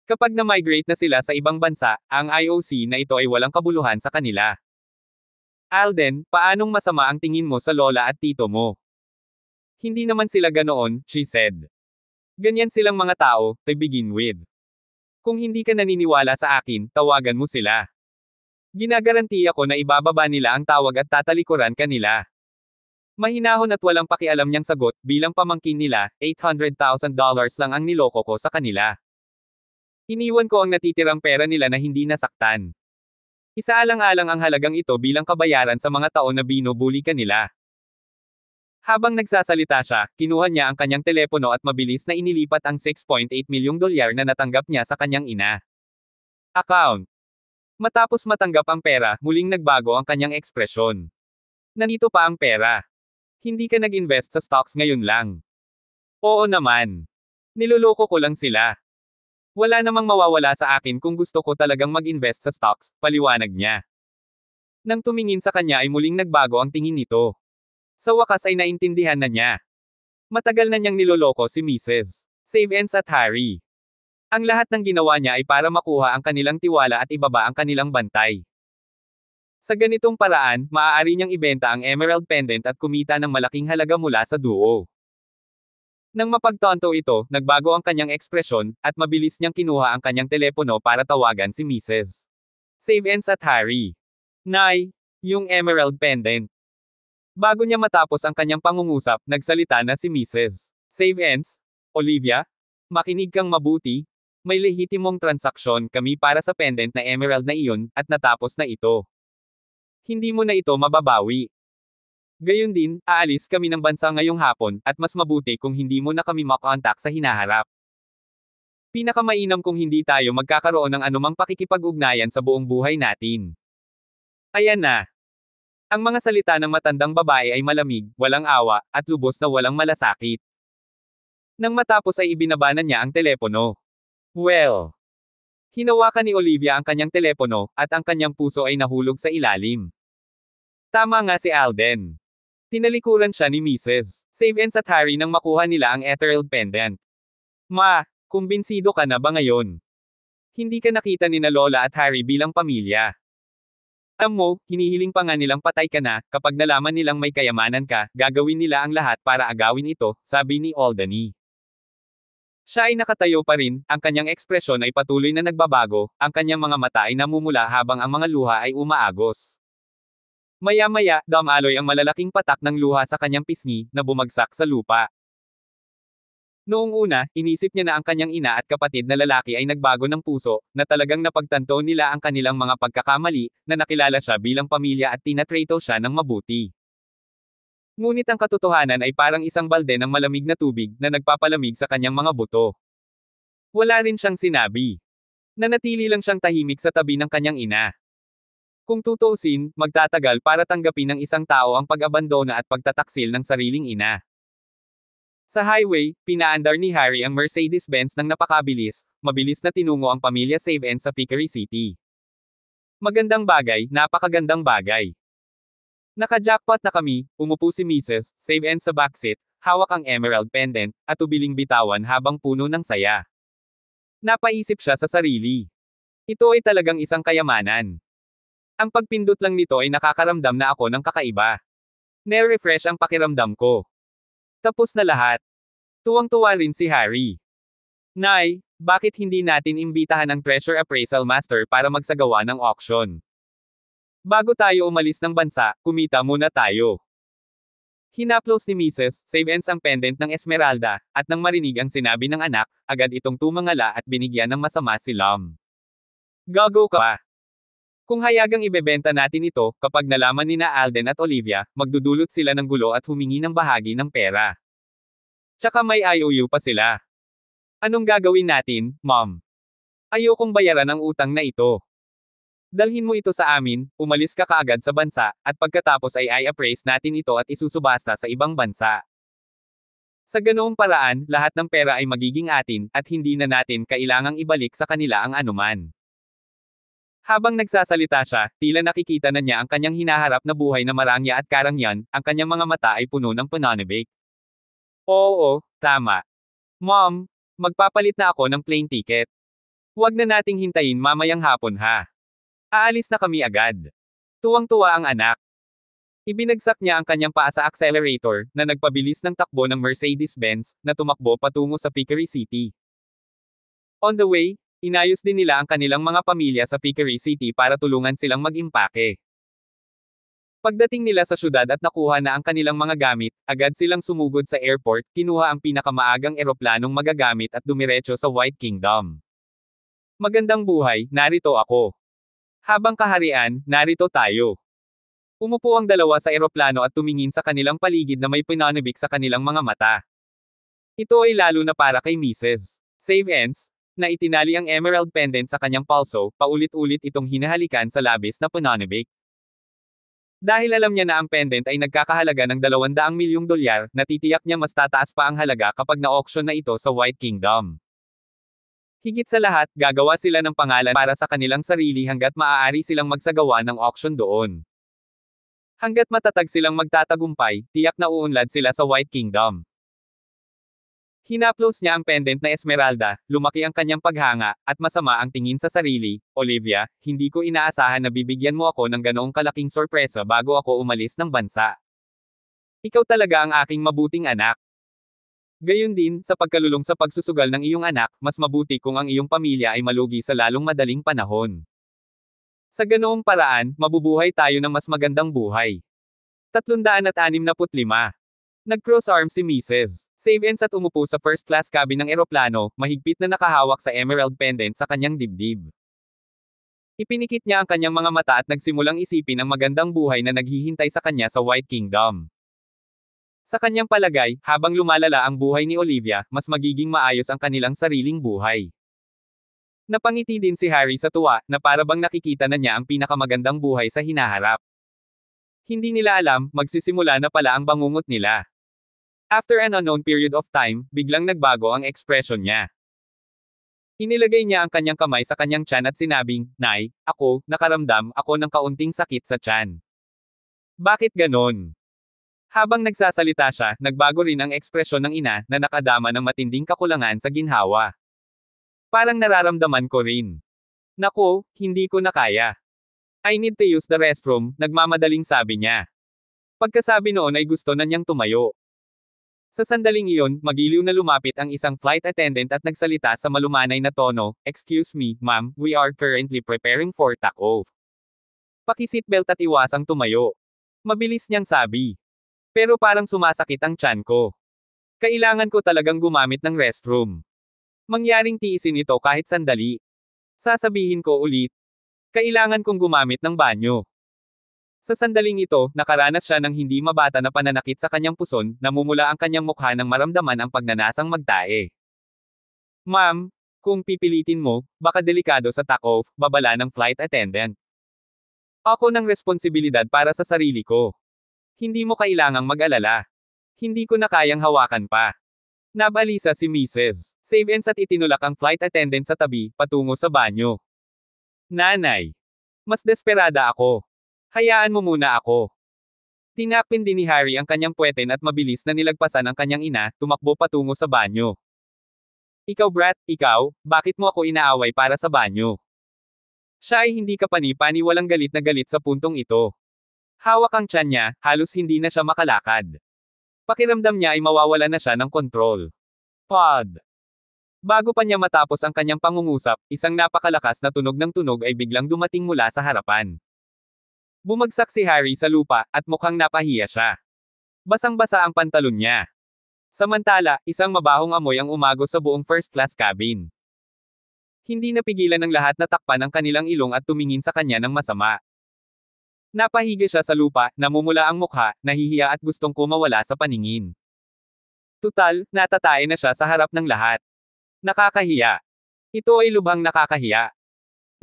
Kapag na-migrate na sila sa ibang bansa, ang IOC na ito ay walang kabuluhan sa kanila. Alden, paanong masama ang tingin mo sa lola at tito mo? Hindi naman sila ganoon, she said. Ganyan silang mga tao, to begin with. Kung hindi ka naniniwala sa akin, tawagan mo sila. Ginagaranti ako na ibababa nila ang tawag at tatalikuran kanila. Mahinahon at walang pakialam niyang sagot, bilang pamangkin nila, $800,000 lang ang niloko ko sa kanila. Iniwan ko ang natitirang pera nila na hindi nasaktan. Isaalang-alang ang halagang ito bilang kabayaran sa mga tao na binubuli nila. Habang nagsasalita siya, kinuha niya ang kanyang telepono at mabilis na inilipat ang 6.8 milyong dolyar na natanggap niya sa kanyang ina. Account. Matapos matanggap ang pera, muling nagbago ang kanyang ekspresyon. Nandito pa ang pera. Hindi ka nag-invest sa stocks ngayon lang. Oo naman. Niloloko ko lang sila. Wala namang mawawala sa akin kung gusto ko talagang mag-invest sa stocks, paliwanag niya. Nang tumingin sa kanya ay muling nagbago ang tingin nito. Sa wakas ay naintindihan na niya. Matagal na niyang niloloko si Mrs. Savens at Harry. Ang lahat ng ginawa niya ay para makuha ang kanilang tiwala at ibaba ang kanilang bantay. Sa ganitong paraan, maaari niyang ibenta ang emerald pendant at kumita ng malaking halaga mula sa duo. Nang mapagtanto ito, nagbago ang kanyang ekspresyon, at mabilis niyang kinuha ang kanyang telepono para tawagan si Mrs. Savens at Harry. Nay, yung emerald pendant. Bago niya matapos ang kanyang pangungusap, nagsalita na si Mrs. Savens, Olivia, makinig kang mabuti, may lehitimong transaksyon kami para sa pendant na emerald na iyon, at natapos na ito. Hindi mo na ito mababawi. Gayon din, aalis kami ng bansa ngayong hapon, at mas mabuti kung hindi mo na kami makontak sa hinaharap. Pinakamainam kung hindi tayo magkakaroon ng anumang pakikipag-ugnayan sa buong buhay natin. Ayan na. Ang mga salita ng matandang babae ay malamig, walang awa, at lubos na walang malasakit. Nang matapos ay ibinabanan niya ang telepono. Well. Hinawakan ni Olivia ang kanyang telepono, at ang kanyang puso ay nahulog sa ilalim. Tama nga si Alden. Tinalikuran siya ni Mrs. Savens at Harry nang makuha nila ang Ethereal Pendant. Ma, kumbinsido ka na ba ngayon? Hindi ka nakita ni na Lola at Harry bilang pamilya. Alam mo, hinihiling pa nga nilang patay ka na, kapag nalaman nilang may kayamanan ka, gagawin nila ang lahat para agawin ito, sabi ni Aldany. Siya ay nakatayo pa rin, ang kanyang ekspresyon ay patuloy na nagbabago, ang kanyang mga mata ay namumula habang ang mga luha ay umaagos. Maya-maya, damaloy ang malalaking patak ng luha sa kanyang pisngi, na bumagsak sa lupa. Noong una, inisip niya na ang kanyang ina at kapatid na lalaki ay nagbago ng puso, na talagang napagtanto nila ang kanilang mga pagkakamali, na nakilala siya bilang pamilya at tinatrato siya ng mabuti. Ngunit ang katotohanan ay parang isang balde ng malamig na tubig na nagpapalamig sa kanyang mga buto. Wala rin siyang sinabi. Nanatili lang siyang tahimik sa tabi ng kanyang ina. Kung tutusin, magtatagal para tanggapin ng isang tao ang pag-abandona at pagtataksil ng sariling ina. Sa highway, pinaandar ni Harry ang Mercedes-Benz ng napakabilis, mabilis na tinungo ang pamilya Save N sa Vickery City. Magandang bagay, napakagandang bagay. Naka-jackpot na kami, umupo si Mrs. Save N sa backseat, hawak ang emerald pendant, at ubiling bitawan habang puno ng saya. Napaisip siya sa sarili. Ito ay talagang isang kayamanan. Ang pagpindot lang nito ay nakakaramdam na ako ng kakaiba. Nare-refresh ang pakiramdam ko. Tapos na lahat. Tuwang-tuwa rin si Harry. Nay, bakit hindi natin imbitahan ang treasure appraisal master para magsagawa ng auction? Bago tayo umalis ng bansa, kumita muna tayo. Hinaplos ni Mrs. Savens ang pendant ng Esmeralda, at nang marinig ang sinabi ng anak, agad itong tumangala at binigyan ng masama si Lam. Gago ka! Kung hayagang ibebenta natin ito, kapag nalaman ni na Alden at Olivia, magdudulot sila ng gulo at humingi ng bahagi ng pera. Tsaka may IOU pa sila. Anong gagawin natin, mom? Ayokong bayaran ang utang na ito. Dalhin mo ito sa amin, umalis ka kaagad sa bansa, at pagkatapos ay i-appraise natin ito at isusubasta sa ibang bansa. Sa ganoong paraan, lahat ng pera ay magiging atin, at hindi na natin kailangang ibalik sa kanila ang anuman. Habang nagsasalita siya, tila nakikita na niya ang kanyang hinaharap na buhay na marangya at karangyan, ang kanyang mga mata ay puno ng pananabik. Oo, tama. Mom, magpapalit na ako ng plane ticket. Huwag na nating hintayin mamayang hapon ha. Aalis na kami agad. Tuwang-tuwa ang anak. Ibinagsak niya ang kanyang paa sa accelerator, na nagpabilis ng takbo ng Mercedes-Benz, na tumakbo patungo sa Pickery City. On the way, Inayos din nila ang kanilang mga pamilya sa Pickery City para tulungan silang mag-impake. Pagdating nila sa syudad at nakuha na ang kanilang mga gamit, agad silang sumugod sa airport, kinuha ang pinakamaagang eroplanong magagamit at dumiretso sa White Kingdom. Magandang buhay, narito ako. Habang kaharian, narito tayo. Umupo ang dalawa sa eroplano at tumingin sa kanilang paligid na may pinanibik sa kanilang mga mata. Ito ay lalo na para kay Mrs. Save Ends, na itinali ang emerald pendant sa kanyang palso, paulit-ulit itong hinahalikan sa labis na pananabik. Dahil alam niya na ang pendant ay nagkakahalaga ng 200 milyong dolyar, natitiyak niya mas tataas pa ang halaga kapag na-auction na ito sa White Kingdom. Higit sa lahat, gagawa sila ng pangalan para sa kanilang sarili hanggat maaari silang magsagawa ng auction doon. Hanggat matatag silang magtatagumpay, tiyak na uunlad sila sa White Kingdom. Hinaplos niya ang pendant na Esmeralda, lumaki ang kanyang paghanga, at masama ang tingin sa sarili, Olivia, hindi ko inaasahan na bibigyan mo ako ng ganoong kalaking sorpresa bago ako umalis ng bansa. Ikaw talaga ang aking mabuting anak. Gayun din, sa pagkalulong sa pagsusugal ng iyong anak, mas mabuti kung ang iyong pamilya ay malugi sa lalong madaling panahon. Sa ganoong paraan, mabubuhay tayo ng mas magandang buhay. 365 Nag-cross arm si Mrs. Savens at umupo sa first class cabin ng eroplano, mahigpit na nakahawak sa emerald pendant sa kanyang dibdib. Ipinikit niya ang kanyang mga mata at nagsimulang isipin ang magandang buhay na naghihintay sa kanya sa White Kingdom. Sa kanyang palagay, habang lumalala ang buhay ni Olivia, mas magiging maayos ang kanilang sariling buhay. Napangiti din si Harry sa tuwa, na parabang nakikita na niya ang pinakamagandang buhay sa hinaharap. Hindi nila alam, magsisimula na pala ang bangungot nila. After an unknown period of time, biglang nagbago ang ekspresyon niya. Inilagay niya ang kanyang kamay sa kanyang tiyan at sinabing, Nay, ako, nakaramdam ako ng kaunting sakit sa tiyan. Bakit ganon? Habang nagsasalita siya, nagbago rin ang ekspresyon ng ina na nakadama ng matinding kakulangan sa ginhawa. Parang nararamdaman ko rin. Nako, hindi ko na kaya. I need to use the restroom, nagmamadaling sabi niya. Pagkasabi noon ay gusto na niyang tumayo. Sa sandaling iyon, magiliw na lumapit ang isang flight attendant at nagsalita sa malumanay na tono, Excuse me, ma'am, we are currently preparing for takeoff. Pakisitbelt at iwasang tumayo. Mabilis niyang sabi. Pero parang sumasakit ang tiyan ko. Kailangan ko talagang gumamit ng restroom. Mangyaring tiisin ito kahit sandali. Sasabihin ko ulit. Kailangan kong gumamit ng banyo. Sa sandaling ito, nakaranas siya ng hindi mabata na pananakit sa kanyang puson, namumula ang kanyang mukha nang maramdaman ang pagnanasang magtae. Ma'am, kung pipilitin mo, baka delikado sa takeoff, babala ng flight attendant. Ako ng responsibilidad para sa sarili ko. Hindi mo kailangang mag-alala. Hindi ko na kayang hawakan pa. Nabalisa si Mrs. Savens at itinulak ang flight attendant sa tabi, patungo sa banyo. Nanay. Mas desperada ako. Hayaan mo muna ako. Tinapin din ni Harry ang kanyang puweten at mabilis na nilagpasan ang kanyang ina, tumakbo patungo sa banyo. Ikaw brat, ikaw, bakit mo ako inaaway para sa banyo? Siya ay hindi ni walang galit na galit sa puntong ito. Hawak ang tiyan niya, halos hindi na siya makalakad. Pakiramdam niya ay mawawala na siya ng kontrol. Pod. Bago pa niya matapos ang kanyang pangungusap, isang napakalakas na tunog ng tunog ay biglang dumating mula sa harapan. Bumagsak si Harry sa lupa, at mukhang napahiya siya. Basang-basa ang pantalon niya. Samantala, isang mabahong amoy ang umago sa buong first-class cabin. Hindi napigilan ng lahat na takpan ang kanilang ilong at tumingin sa kanya ng masama. Napahiga siya sa lupa, namumula ang mukha, nahihiya at gustong kumawala sa paningin. Tutal, natatae na siya sa harap ng lahat. Nakakahiya. Ito ay lubhang nakakahiya.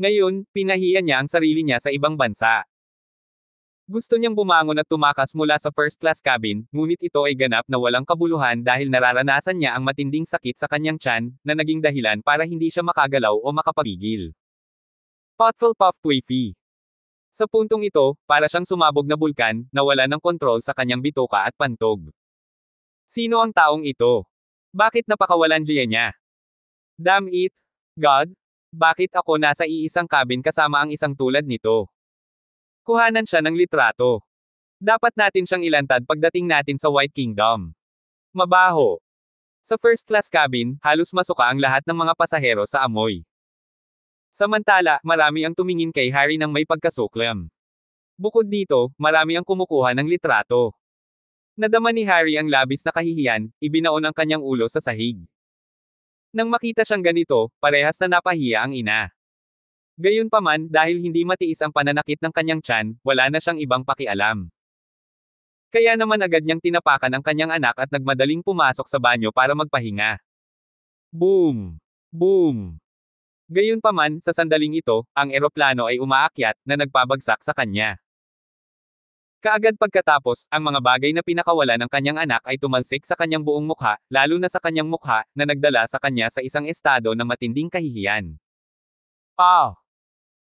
Ngayon, pinahiya niya ang sarili niya sa ibang bansa. Gusto niyang bumangon at tumakas mula sa first-class cabin, ngunit ito ay ganap na walang kabuluhan dahil nararanasan niya ang matinding sakit sa kanyang tiyan, na naging dahilan para hindi siya makagalaw o makapagigil. Potful Puff Quiffy Sa puntong ito, para siyang sumabog na bulkan, nawala ng kontrol sa kanyang bituka at pantog. Sino ang taong ito? Bakit napakawalan diya niya? Damn it! God! Bakit ako nasa iisang cabin kasama ang isang tulad nito? Kuhanan siya ng litrato. Dapat natin siyang ilantad pagdating natin sa White Kingdom. Mabaho. Sa first class cabin, halos masuka ang lahat ng mga pasahero sa amoy. Samantala, marami ang tumingin kay Harry ng may pagkasuklam. Bukod dito, marami ang kumukuha ng litrato. Nadama ni Harry ang labis na kahihiyan, ibinaon ang kanyang ulo sa sahig. Nang makita siyang ganito, parehas na napahiya ang ina. Gayunpaman, dahil hindi matiis ang pananakit ng kanyang tiyan, wala na siyang ibang pakialam. Kaya naman agad niyang tinapakan ang kanyang anak at nagmadaling pumasok sa banyo para magpahinga. Boom! Boom! Gayunpaman, sa sandaling ito, ang eroplano ay umaakyat na nagpabagsak sa kanya. Kaagad pagkatapos, ang mga bagay na pinakawala ng kanyang anak ay tumalsik sa kanyang buong mukha, lalo na sa kanyang mukha, na nagdala sa kanya sa isang estado ng matinding kahihiyan. Ah!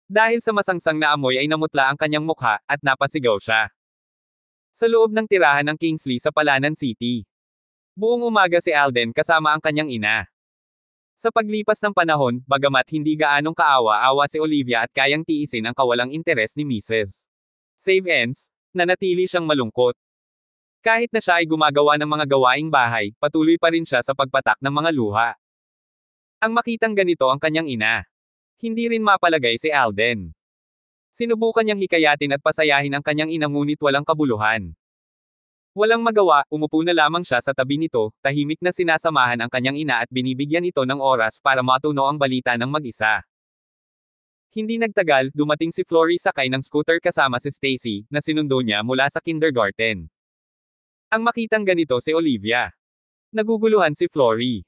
Dahil sa masangsang na amoy ay namutla ang kanyang mukha, at napasigaw siya. Sa loob ng tirahan ng Kingsley sa Palanan City. Buong umaga si Alden kasama ang kanyang ina. Sa paglipas ng panahon, bagamat hindi gaanong kaawa-awa si Olivia at kayang tiisin ang kawalang interes ni Mrs. Save ends, nanatili siyang malungkot. Kahit na siya ay gumagawa ng mga gawaing bahay, patuloy pa rin siya sa pagpatak ng mga luha. Ang makitang ganito ang kanyang ina. Hindi rin mapalagay si Alden. Sinubukan niyang hikayatin at pasayahin ang kanyang ina ngunit walang kabuluhan. Walang magawa, umupo na lamang siya sa tabi nito, tahimik na sinasamahan ang kanyang ina at binibigyan ito ng oras para matuno ang balita ng mag-isa. Hindi nagtagal, dumating si Flory sakay ng scooter kasama si Stacy, na sinundo niya mula sa kindergarten. Ang makitang ganito si Olivia. Naguguluhan si Flory.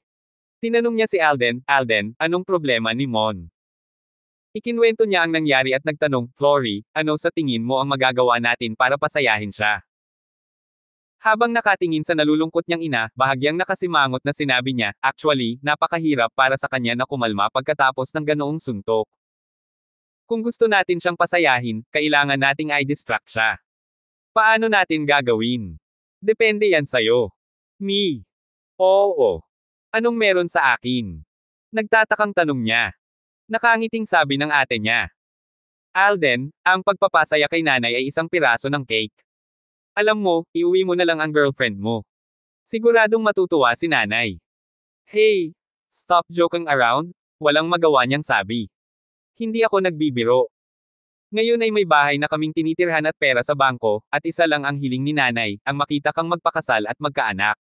Tinanong niya si Alden, Alden, anong problema ni Mon? Ikinwento niya ang nangyari at nagtanong, Flory, ano sa tingin mo ang magagawa natin para pasayahin siya? Habang nakatingin sa nalulungkot niyang ina, bahagyang nakasimangot na sinabi niya, actually, napakahirap para sa kanya na kumalma pagkatapos ng ganoong suntok. Kung gusto natin siyang pasayahin, kailangan nating i-distract siya. Paano natin gagawin? Depende yan sa'yo. Me. Oo. Anong meron sa akin? Nagtatakang tanong niya. Nakangiting sabi ng ate niya. Alden, ang pagpapasaya kay nanay ay isang piraso ng cake. Alam mo, iuwi mo na lang ang girlfriend mo. Siguradong matutuwa si nanay. Hey! Stop joking around, walang magawa niyang sabi. Hindi ako nagbibiro. Ngayon ay may bahay na kaming tinitirhan at pera sa bangko, at isa lang ang hiling ni nanay, ang makita kang magpakasal at magkaanak.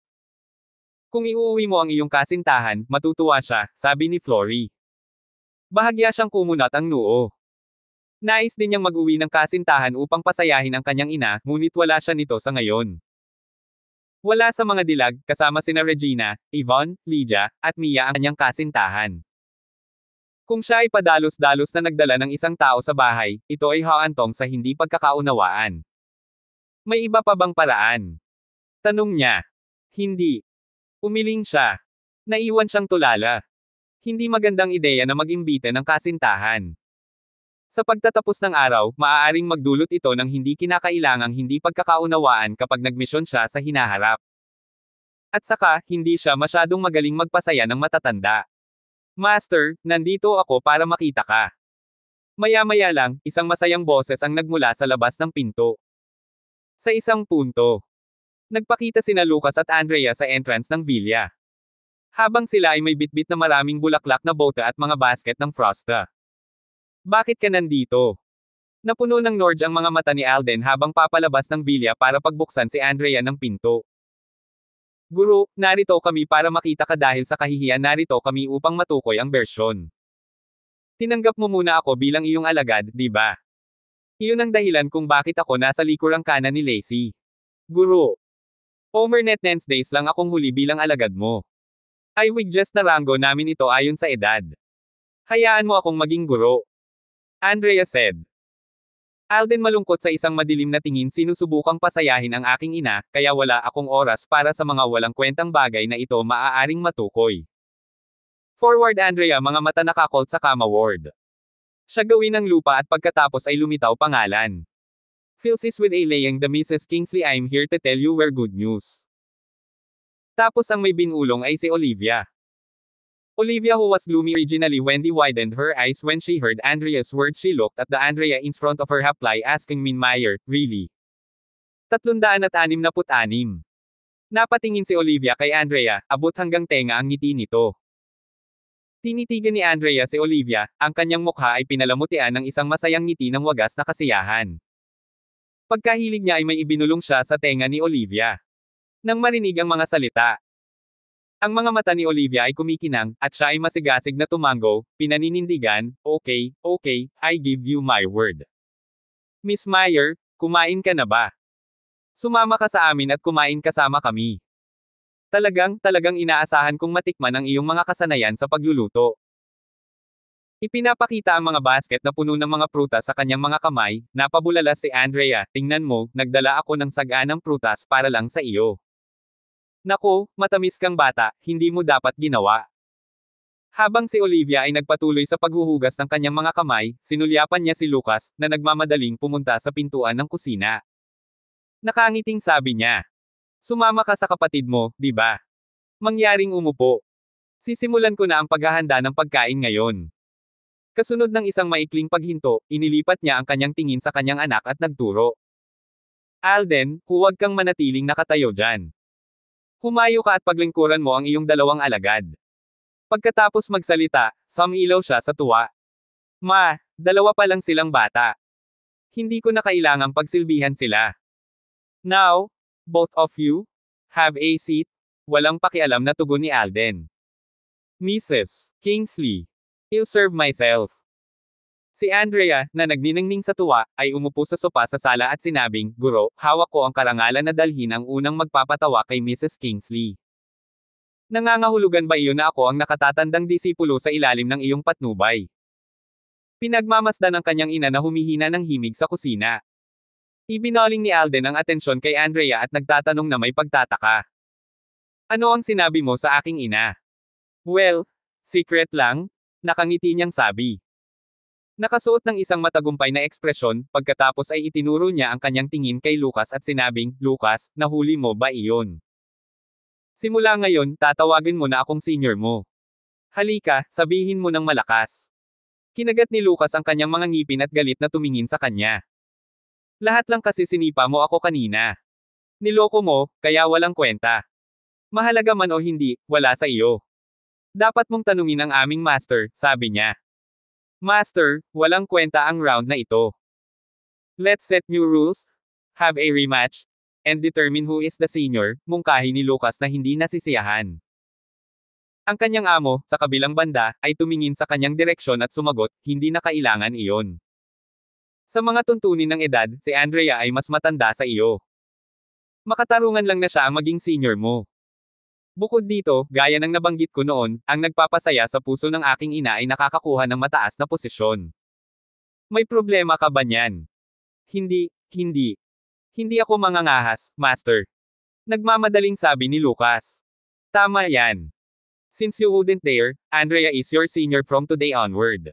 Kung iuwi mo ang iyong kasintahan, matutuwa siya, sabi ni Flory. Bahagya siyang kumunat ang noo. Nais din niyang mag-uwi ng kasintahan upang pasayahin ang kanyang ina, ngunit wala siya nito sa ngayon. Wala sa mga dilag, kasama sina Regina, Yvonne, Lydia, at Mia ang kanyang kasintahan. Kung siya ay padalos-dalos na nagdala ng isang tao sa bahay, ito ay haantong sa hindi pagkakaunawaan. May iba pa bang paraan? Tanong niya. Hindi. Umiling siya. Naiwan siyang tulala. Hindi magandang ideya na mag-imbita ng kasintahan. Sa pagtatapos ng araw, maaaring magdulot ito ng hindi kinakailangang hindi pagkakaunawaan kapag nagmisyon siya sa hinaharap. At saka, hindi siya masyadong magaling magpasaya ng matatanda. Master, nandito ako para makita ka. Maya-maya lang, isang masayang boses ang nagmula sa labas ng pinto. Sa isang punto. Nagpakita sina Lucas at Andrea sa entrance ng villa habang sila ay may bitbit na maraming bulaklak na bote at mga basket ng Frosta. Bakit ka nandito? Napuno ng Norge ang mga mata ni Alden habang papalabas ng villa para pagbuksan si Andrea ng pinto. Guru, narito kami para makita ka dahil sa kahihiyan narito kami upang matukoy ang bersyon. Tinanggap mo muna ako bilang iyong alagad, di ba? Iyon ang dahilan kung bakit ako nasa likurang kanan ni Lacey. Guru. Omer net days lang akong huli bilang alagad mo. High Wigges na ranggo namin ito ayon sa edad. Hayaan mo akong maging guro. Andrea said. Alden malungkot sa isang madilim na tingin sinusubukang pasayahin ang aking ina, kaya wala akong oras para sa mga walang kwentang bagay na ito maaaring matukoy. Forward Andrea mga mata nakakolt sa kama ward. Siya gawin ng lupa at pagkatapos ay lumitaw pangalan. Philsis with a laying the Mrs. Kingsley I'm here to tell you where good news. Tapos ang may binulong ay si Olivia. Olivia who was gloomy originally when he widened her eyes when she heard Andrea's words she looked at the Andrea in front of her haply asking Min Meyer, really? 366. Napatingin si Olivia kay Andrea, abot hanggang tenga ang ngiti nito. Tinitigan ni Andrea si Olivia, ang kanyang mukha ay pinalamutian ng isang masayang ngiti ng wagas na kasiyahan. Pagkahilig niya ay may ibinulong siya sa tenga ni Olivia nang marinig ang mga salita. Ang mga mata ni Olivia ay kumikinang, at siya ay masigasig na tumango, pinaninindigan, okay, okay, I give you my word. Miss Meyer, kumain ka na ba? Sumama ka sa amin at kumain kasama kami. Talagang, talagang inaasahan kong matikman ang iyong mga kasanayan sa pagluluto. Ipinapakita ang mga basket na puno ng mga prutas sa kanyang mga kamay, napabulala si Andrea, tingnan mo, nagdala ako ng ng prutas para lang sa iyo. Nako, matamis kang bata, hindi mo dapat ginawa. Habang si Olivia ay nagpatuloy sa paghuhugas ng kanyang mga kamay, sinulyapan niya si Lucas, na nagmamadaling pumunta sa pintuan ng kusina. Nakangiting sabi niya. Sumama ka sa kapatid mo, di ba? Mangyaring umupo. Sisimulan ko na ang paghahanda ng pagkain ngayon. Kasunod ng isang maikling paghinto, inilipat niya ang kanyang tingin sa kanyang anak at nagturo. Alden, huwag kang manatiling nakatayo dyan. Humayo ka at paglingkuran mo ang iyong dalawang alagad. Pagkatapos magsalita, samilaw siya sa tuwa. Ma, dalawa pa lang silang bata. Hindi ko na kailangang pagsilbihan sila. Now, both of you, have a seat, walang pakialam na tugon ni Alden. Mrs. Kingsley, I'll serve myself. Si Andrea, na nagniningning sa tuwa, ay umupo sa sopa sa sala at sinabing, Guro, hawak ko ang karangalan na dalhin ang unang magpapatawa kay Mrs. Kingsley. Nangangahulugan ba iyon na ako ang nakatatandang disipulo sa ilalim ng iyong patnubay? Pinagmamasdan ang kanyang ina na humihina ng himig sa kusina. Ibinaling ni Alden ang atensyon kay Andrea at nagtatanong na may pagtataka. Ano ang sinabi mo sa aking ina? Well, secret lang, nakangiti niyang sabi. Nakasuot ng isang matagumpay na ekspresyon, pagkatapos ay itinuro niya ang kanyang tingin kay Lucas at sinabing, Lucas, nahuli mo ba iyon? Simula ngayon, tatawagin mo na akong senior mo. Halika, sabihin mo ng malakas. Kinagat ni Lucas ang kanyang mga ngipin at galit na tumingin sa kanya. Lahat lang kasi sinipa mo ako kanina. Niloko mo, kaya walang kwenta. Mahalaga man o hindi, wala sa iyo. Dapat mong tanungin ang aming master, sabi niya. Master, walang kwenta ang round na ito. Let's set new rules, have a rematch, and determine who is the senior, mungkahi ni Lucas na hindi nasisiyahan. Ang kanyang amo, sa kabilang banda, ay tumingin sa kanyang direksyon at sumagot, hindi na kailangan iyon. Sa mga tuntunin ng edad, si Andrea ay mas matanda sa iyo. Makatarungan lang na siya ang maging senior mo. Bukod dito, gaya ng nabanggit ko noon, ang nagpapasaya sa puso ng aking ina ay nakakakuha ng mataas na posisyon. May problema ka ba niyan? Hindi, hindi. Hindi ako mangangahas, Master. Nagmamadaling sabi ni Lucas. Tama yan. Since you wouldn't dare, Andrea is your senior from today onward.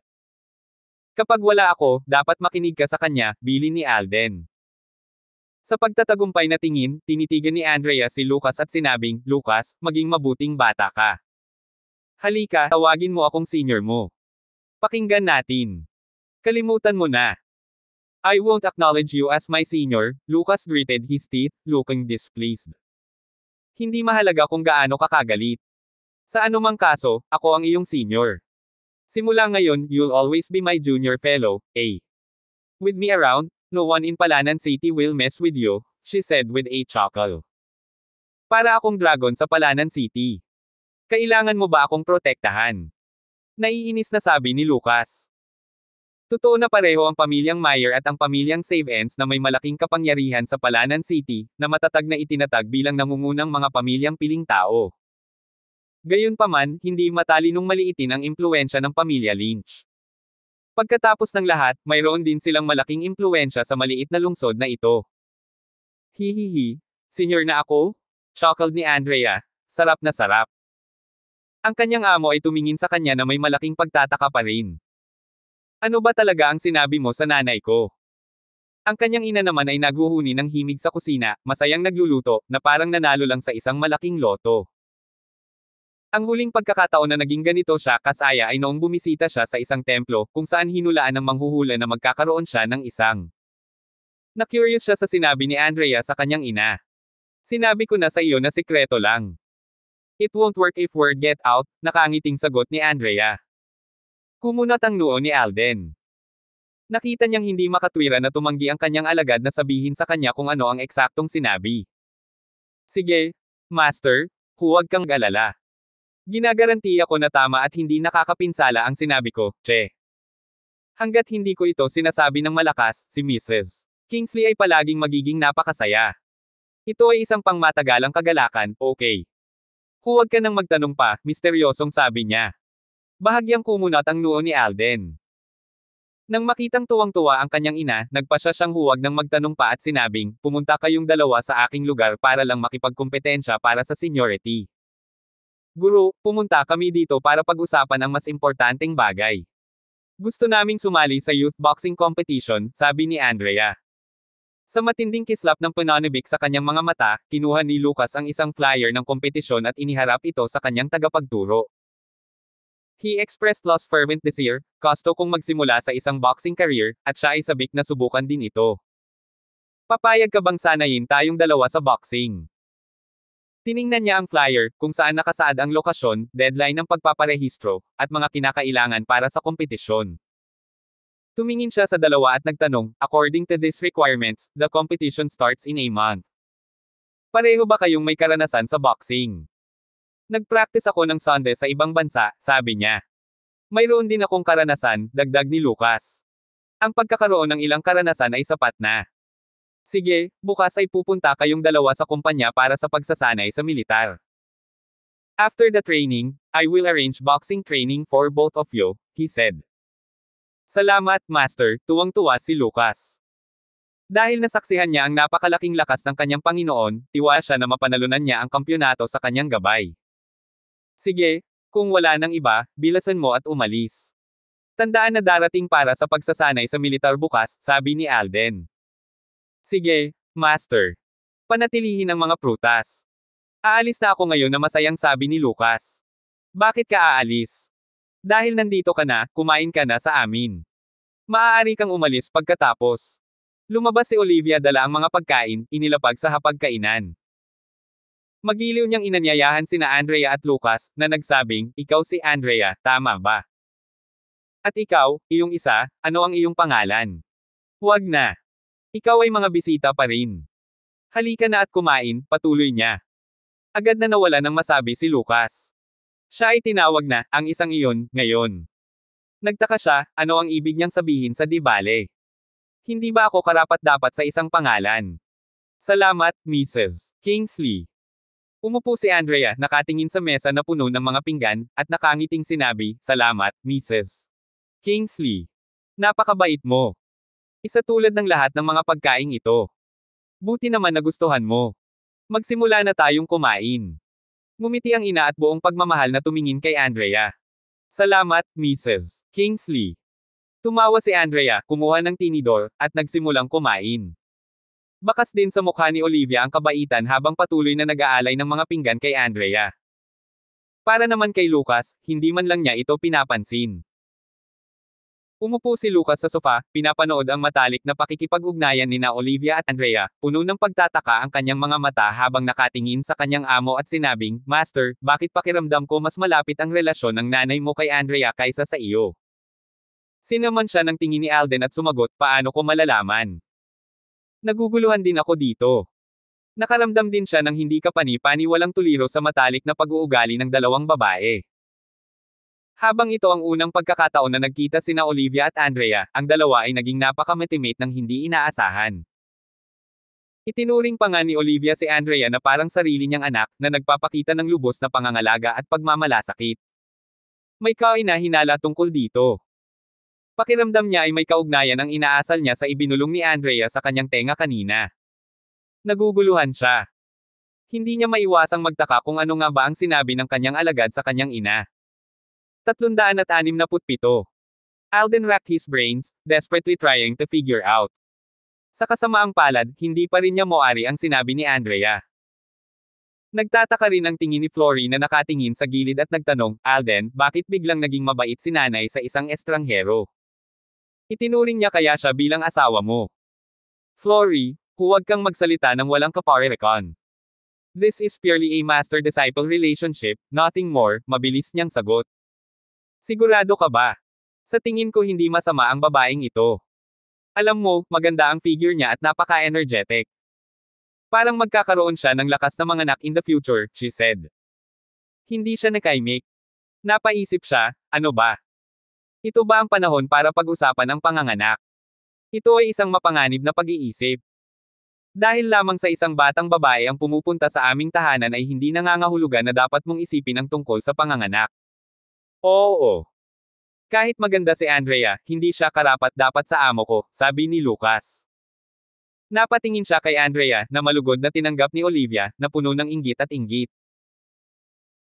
Kapag wala ako, dapat makinig ka sa kanya, bili ni Alden. Sa pagtatagumpay na tingin, tinitigan ni Andrea si Lucas at sinabing, Lucas, maging mabuting bata ka. Halika, tawagin mo akong senior mo. Pakinggan natin. Kalimutan mo na. I won't acknowledge you as my senior, Lucas gritted his teeth, looking displeased. Hindi mahalaga kung gaano kakagalit. Sa anumang kaso, ako ang iyong senior. Simula ngayon, you'll always be my junior fellow, A. Eh? With me around, no one in Palanan City will mess with you, she said with a chuckle. Para akong dragon sa Palanan City. Kailangan mo ba akong protektahan? Naiinis na sabi ni Lucas. Totoo na pareho ang pamilyang Meyer at ang pamilyang Save-Ends na may malaking kapangyarihan sa Palanan City, na matatag na itinatag bilang nangungunang mga pamilyang piling tao. Gayunpaman, hindi matalinong maliitin ang impluensya ng pamilya Lynch. Pagkatapos ng lahat, mayroon din silang malaking impluensya sa maliit na lungsod na ito. Hihihi, senior na ako? Chuckled ni Andrea, sarap na sarap. Ang kanyang amo ay tumingin sa kanya na may malaking pagtataka pa rin. Ano ba talaga ang sinabi mo sa nanay ko? Ang kanyang ina naman ay naghuhuni ng himig sa kusina, masayang nagluluto, na parang nanalo lang sa isang malaking loto. Ang huling pagkakataon na naging ganito siya kasaya ay noong bumisita siya sa isang templo, kung saan hinulaan ng manghuhula na magkakaroon siya ng isang. Na-curious siya sa sinabi ni Andrea sa kanyang ina. Sinabi ko na sa iyo na sikreto lang. It won't work if word get out, nakangiting sagot ni Andrea. Kumunat ang noo ni Alden. Nakita niyang hindi makatwira na tumanggi ang kanyang alagad na sabihin sa kanya kung ano ang eksaktong sinabi. Sige, Master, huwag kang galala. Ginagarantiya ko na tama at hindi nakakapinsala ang sinabi ko, Che. Hanggat hindi ko ito sinasabi ng malakas, si Mrs. Kingsley ay palaging magiging napakasaya. Ito ay isang pangmatagalang kagalakan, okay. Huwag ka nang magtanong pa, misteryosong sabi niya. Bahagyang kumunot ang noo ni Alden. Nang makitang tuwang-tuwa ang kanyang ina, nagpasya siyang huwag nang magtanong pa at sinabing, pumunta kayong dalawa sa aking lugar para lang makipagkompetensya para sa seniority. Guru, pumunta kami dito para pag-usapan ang mas importanteng bagay. Gusto naming sumali sa youth boxing competition, sabi ni Andrea. Sa matinding kislap ng pananabik sa kanyang mga mata, kinuha ni Lucas ang isang flyer ng kompetisyon at iniharap ito sa kanyang tagapagturo. He expressed Los fervent desire, gusto kong magsimula sa isang boxing career, at siya ay sabik na subukan din ito. Papayag ka bang sanayin tayong dalawa sa boxing? Tiningnan niya ang flyer, kung saan nakasaad ang lokasyon, deadline ng pagpaparehistro, at mga kinakailangan para sa kompetisyon. Tumingin siya sa dalawa at nagtanong, according to these requirements, the competition starts in a month. Pareho ba kayong may karanasan sa boxing? Nagpractice ako ng Sunday sa ibang bansa, sabi niya. Mayroon din akong karanasan, dagdag ni Lucas. Ang pagkakaroon ng ilang karanasan ay sapat na. Sige, bukas ay pupunta kayong dalawa sa kumpanya para sa pagsasanay sa militar. After the training, I will arrange boxing training for both of you, he said. Salamat, Master, tuwang-tuwa si Lucas. Dahil nasaksihan niya ang napakalaking lakas ng kanyang Panginoon, tiwa siya na mapanalunan niya ang kampyonato sa kanyang gabay. Sige, kung wala nang iba, bilasan mo at umalis. Tandaan na darating para sa pagsasanay sa militar bukas, sabi ni Alden. Sige, Master. Panatilihin ang mga prutas. Aalis na ako ngayon na masayang sabi ni Lucas. Bakit ka aalis? Dahil nandito ka na, kumain ka na sa amin. Maaari kang umalis pagkatapos. Lumabas si Olivia dala ang mga pagkain, inilapag sa hapagkainan. Magiliw niyang inanyayahan sina Andrea at Lucas, na nagsabing, ikaw si Andrea, tama ba? At ikaw, iyong isa, ano ang iyong pangalan? Huwag na. Ikaw ay mga bisita pa rin. Halika na at kumain, patuloy niya. Agad na nawala ng masabi si Lucas. Siya ay tinawag na, ang isang iyon, ngayon. Nagtaka siya, ano ang ibig niyang sabihin sa dibale. Hindi ba ako karapat-dapat sa isang pangalan? Salamat, Mrs. Kingsley. Umupo si Andrea, nakatingin sa mesa na puno ng mga pinggan, at nakangiting sinabi, Salamat, Mrs. Kingsley. Napakabait mo. Isa tulad ng lahat ng mga pagkain ito. Buti naman nagustuhan mo. Magsimula na tayong kumain. Ngumiti ang ina at buong pagmamahal na tumingin kay Andrea. Salamat, Mrs. Kingsley. Tumawa si Andrea, kumuha ng tinidor, at nagsimulang kumain. Bakas din sa mukha ni Olivia ang kabaitan habang patuloy na nag-aalay ng mga pinggan kay Andrea. Para naman kay Lucas, hindi man lang niya ito pinapansin. Umupo si Lucas sa sofa, pinapanood ang matalik na pakikipag-ugnayan ni na Olivia at Andrea, puno ng pagtataka ang kanyang mga mata habang nakatingin sa kanyang amo at sinabing, Master, bakit pakiramdam ko mas malapit ang relasyon ng nanay mo kay Andrea kaysa sa iyo? Sinaman siya ng tingin ni Alden at sumagot, paano ko malalaman? Naguguluhan din ako dito. Nakaramdam din siya ng hindi kapani-pani tuliro sa matalik na pag-uugali ng dalawang babae. Habang ito ang unang pagkakataon na nagkita sina Olivia at Andrea, ang dalawa ay naging napakamatimate ng hindi inaasahan. Itinuring pa nga ni Olivia si Andrea na parang sarili niyang anak, na nagpapakita ng lubos na pangangalaga at pagmamalasakit. May na hinala tungkol dito. Pakiramdam niya ay may kaugnayan ang inaasal niya sa ibinulong ni Andrea sa kanyang tenga kanina. Naguguluhan siya. Hindi niya maiwasang magtaka kung ano nga ba ang sinabi ng kanyang alagad sa kanyang ina. 367. Alden racked his brains, desperately trying to figure out. Sa kasamaang palad, hindi pa rin niya moari ang sinabi ni Andrea. Nagtataka rin ang tingin ni Flory na nakatingin sa gilid at nagtanong, Alden, bakit biglang naging mabait si nanay sa isang estranghero? Itinuring niya kaya siya bilang asawa mo. Flory, huwag kang magsalita ng walang kaparekon. This is purely a master-disciple relationship, nothing more, mabilis niyang sagot. Sigurado ka ba? Sa tingin ko hindi masama ang babaeng ito. Alam mo, maganda ang figure niya at napaka-energetic. Parang magkakaroon siya ng lakas na anak in the future, she said. Hindi siya nakaimik. Napaisip siya, ano ba? Ito ba ang panahon para pag-usapan ang panganganak? Ito ay isang mapanganib na pag-iisip. Dahil lamang sa isang batang babae ang pumupunta sa aming tahanan ay hindi nangangahulugan na dapat mong isipin ang tungkol sa panganganak. Oo. Kahit maganda si Andrea, hindi siya karapat dapat sa amo ko, sabi ni Lucas. Napatingin siya kay Andrea, na malugod na tinanggap ni Olivia, na puno ng inggit at inggit.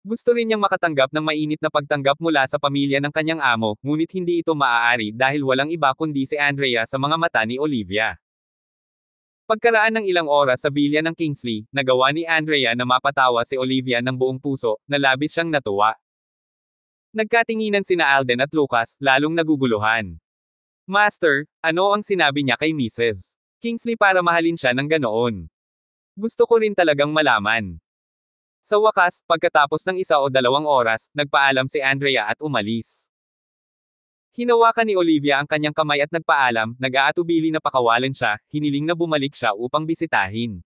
Gusto rin niyang makatanggap ng mainit na pagtanggap mula sa pamilya ng kanyang amo, ngunit hindi ito maaari dahil walang iba kundi si Andrea sa mga mata ni Olivia. Pagkaraan ng ilang oras sa bilya ng Kingsley, nagawa ni Andrea na mapatawa si Olivia ng buong puso, na labis siyang natuwa. Nagkatinginan sina Alden at Lucas, lalong naguguluhan. Master, ano ang sinabi niya kay Mrs. Kingsley para mahalin siya ng ganoon? Gusto ko rin talagang malaman. Sa wakas, pagkatapos ng isa o dalawang oras, nagpaalam si Andrea at umalis. Hinawakan ni Olivia ang kanyang kamay at nagpaalam, nag-aatubili na pakawalan siya, hiniling na bumalik siya upang bisitahin.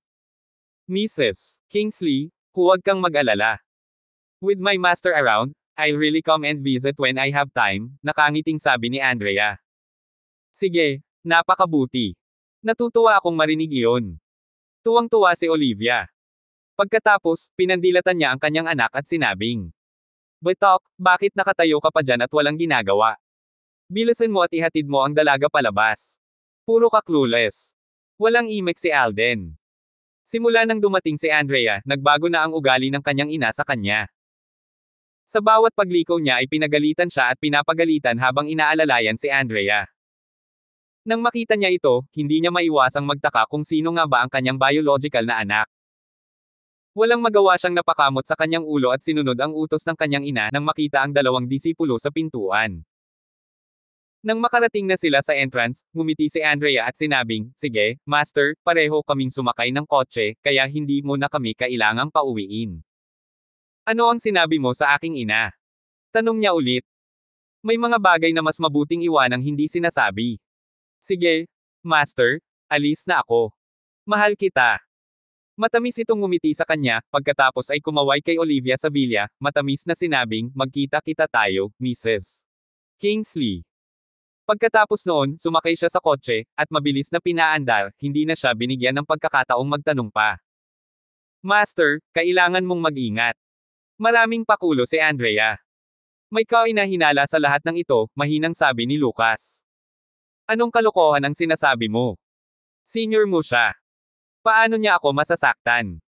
Mrs. Kingsley, huwag kang mag-alala. With my master around, I really come and visit when I have time, nakangiting sabi ni Andrea. Sige, napakabuti. Natutuwa akong marinig iyon. Tuwang-tuwa si Olivia. Pagkatapos, pinandilatan niya ang kanyang anak at sinabing, Betok, bakit nakatayo ka pa dyan at walang ginagawa? Bilisan mo at ihatid mo ang dalaga palabas. Puro ka clueless. Walang imek si Alden. Simula nang dumating si Andrea, nagbago na ang ugali ng kanyang ina sa kanya. Sa bawat pagliko niya ay pinagalitan siya at pinapagalitan habang inaalalayan si Andrea. Nang makita niya ito, hindi niya maiwasang magtaka kung sino nga ba ang kanyang biological na anak. Walang magawa siyang napakamot sa kanyang ulo at sinunod ang utos ng kanyang ina nang makita ang dalawang disipulo sa pintuan. Nang makarating na sila sa entrance, ngumiti si Andrea at sinabing, Sige, Master, pareho kaming sumakay ng kotse, kaya hindi mo na kami kailangang pauwiin. Ano ang sinabi mo sa aking ina? Tanong niya ulit. May mga bagay na mas mabuting iwanang hindi sinasabi. Sige, master, alis na ako. Mahal kita. Matamis itong ngumiti sa kanya, pagkatapos ay kumaway kay Olivia Savilla, matamis na sinabing, magkita-kita tayo, Mrs. Kingsley. Pagkatapos noon, sumakay siya sa kotse, at mabilis na pinaandar, hindi na siya binigyan ng pagkakataong magtanong pa. Master, kailangan mong mag-ingat. Maraming pakulo si Andrea. May hinala sa lahat ng ito, mahinang sabi ni Lucas. Anong kalokohan ang sinasabi mo? Senior mo siya. Paano niya ako masasaktan?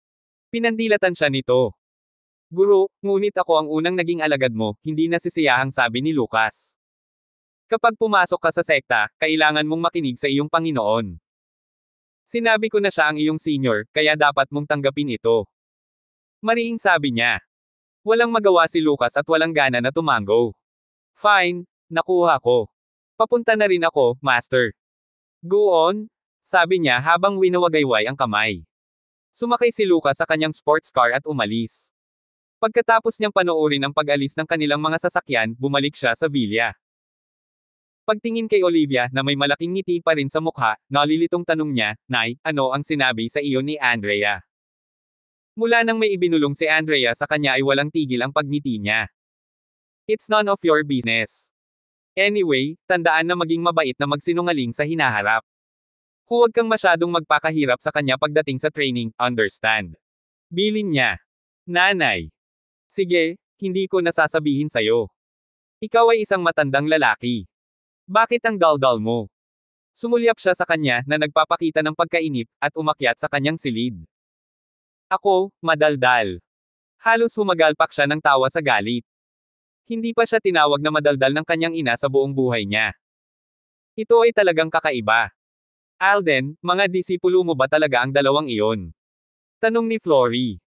Pinandilatan siya nito. Guru, ngunit ako ang unang naging alagad mo, hindi nasisiyahang sabi ni Lucas. Kapag pumasok ka sa sekta, kailangan mong makinig sa iyong Panginoon. Sinabi ko na siya ang iyong senior, kaya dapat mong tanggapin ito. Mariing sabi niya. Walang magawa si Lucas at walang gana na tumango. Fine, nakuha ko. Papunta na rin ako, master. Go on, sabi niya habang winawagayway ang kamay. Sumakay si Lucas sa kanyang sports car at umalis. Pagkatapos niyang panoorin ang pag-alis ng kanilang mga sasakyan, bumalik siya sa villa. Pagtingin kay Olivia na may malaking ngiti pa rin sa mukha, nalilitong tanong niya, Nay, ano ang sinabi sa iyo ni Andrea? Mula nang may ibinulong si Andrea sa kanya ay walang tigil ang pagngiti niya. It's none of your business. Anyway, tandaan na maging mabait na magsinungaling sa hinaharap. Huwag kang masyadong magpakahirap sa kanya pagdating sa training, understand. Bilin niya. Nanay. Sige, hindi ko nasasabihin sa'yo. Ikaw ay isang matandang lalaki. Bakit ang daldal mo? Sumulyap siya sa kanya na nagpapakita ng pagkainip at umakyat sa kanyang silid. Ako, madaldal. Halos humagalpak siya ng tawa sa galit. Hindi pa siya tinawag na madaldal ng kanyang ina sa buong buhay niya. Ito ay talagang kakaiba. Alden, mga disipulo mo ba talaga ang dalawang iyon? Tanong ni Flory.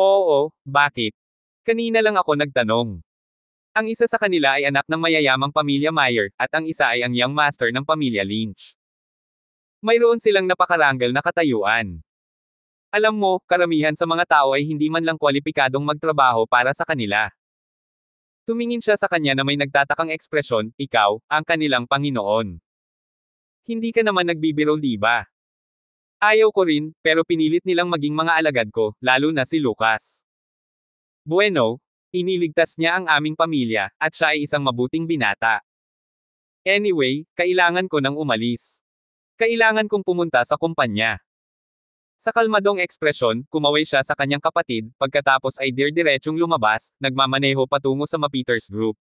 Oo, bakit? Kanina lang ako nagtanong. Ang isa sa kanila ay anak ng mayayamang pamilya Meyer, at ang isa ay ang young master ng pamilya Lynch. Mayroon silang napakaranggal na katayuan. Alam mo, karamihan sa mga tao ay hindi man lang kwalipikadong magtrabaho para sa kanila. Tumingin siya sa kanya na may nagtatakang ekspresyon, ikaw, ang kanilang Panginoon. Hindi ka naman nagbibiro di ba? Ayaw ko rin, pero pinilit nilang maging mga alagad ko, lalo na si Lucas. Bueno, iniligtas niya ang aming pamilya, at siya ay isang mabuting binata. Anyway, kailangan ko nang umalis. Kailangan kong pumunta sa kumpanya. Sa kalmadong ekspresyon, kumaway siya sa kanyang kapatid, pagkatapos ay dir-diretsyong lumabas, nagmamaneho patungo sa Mapeters Group.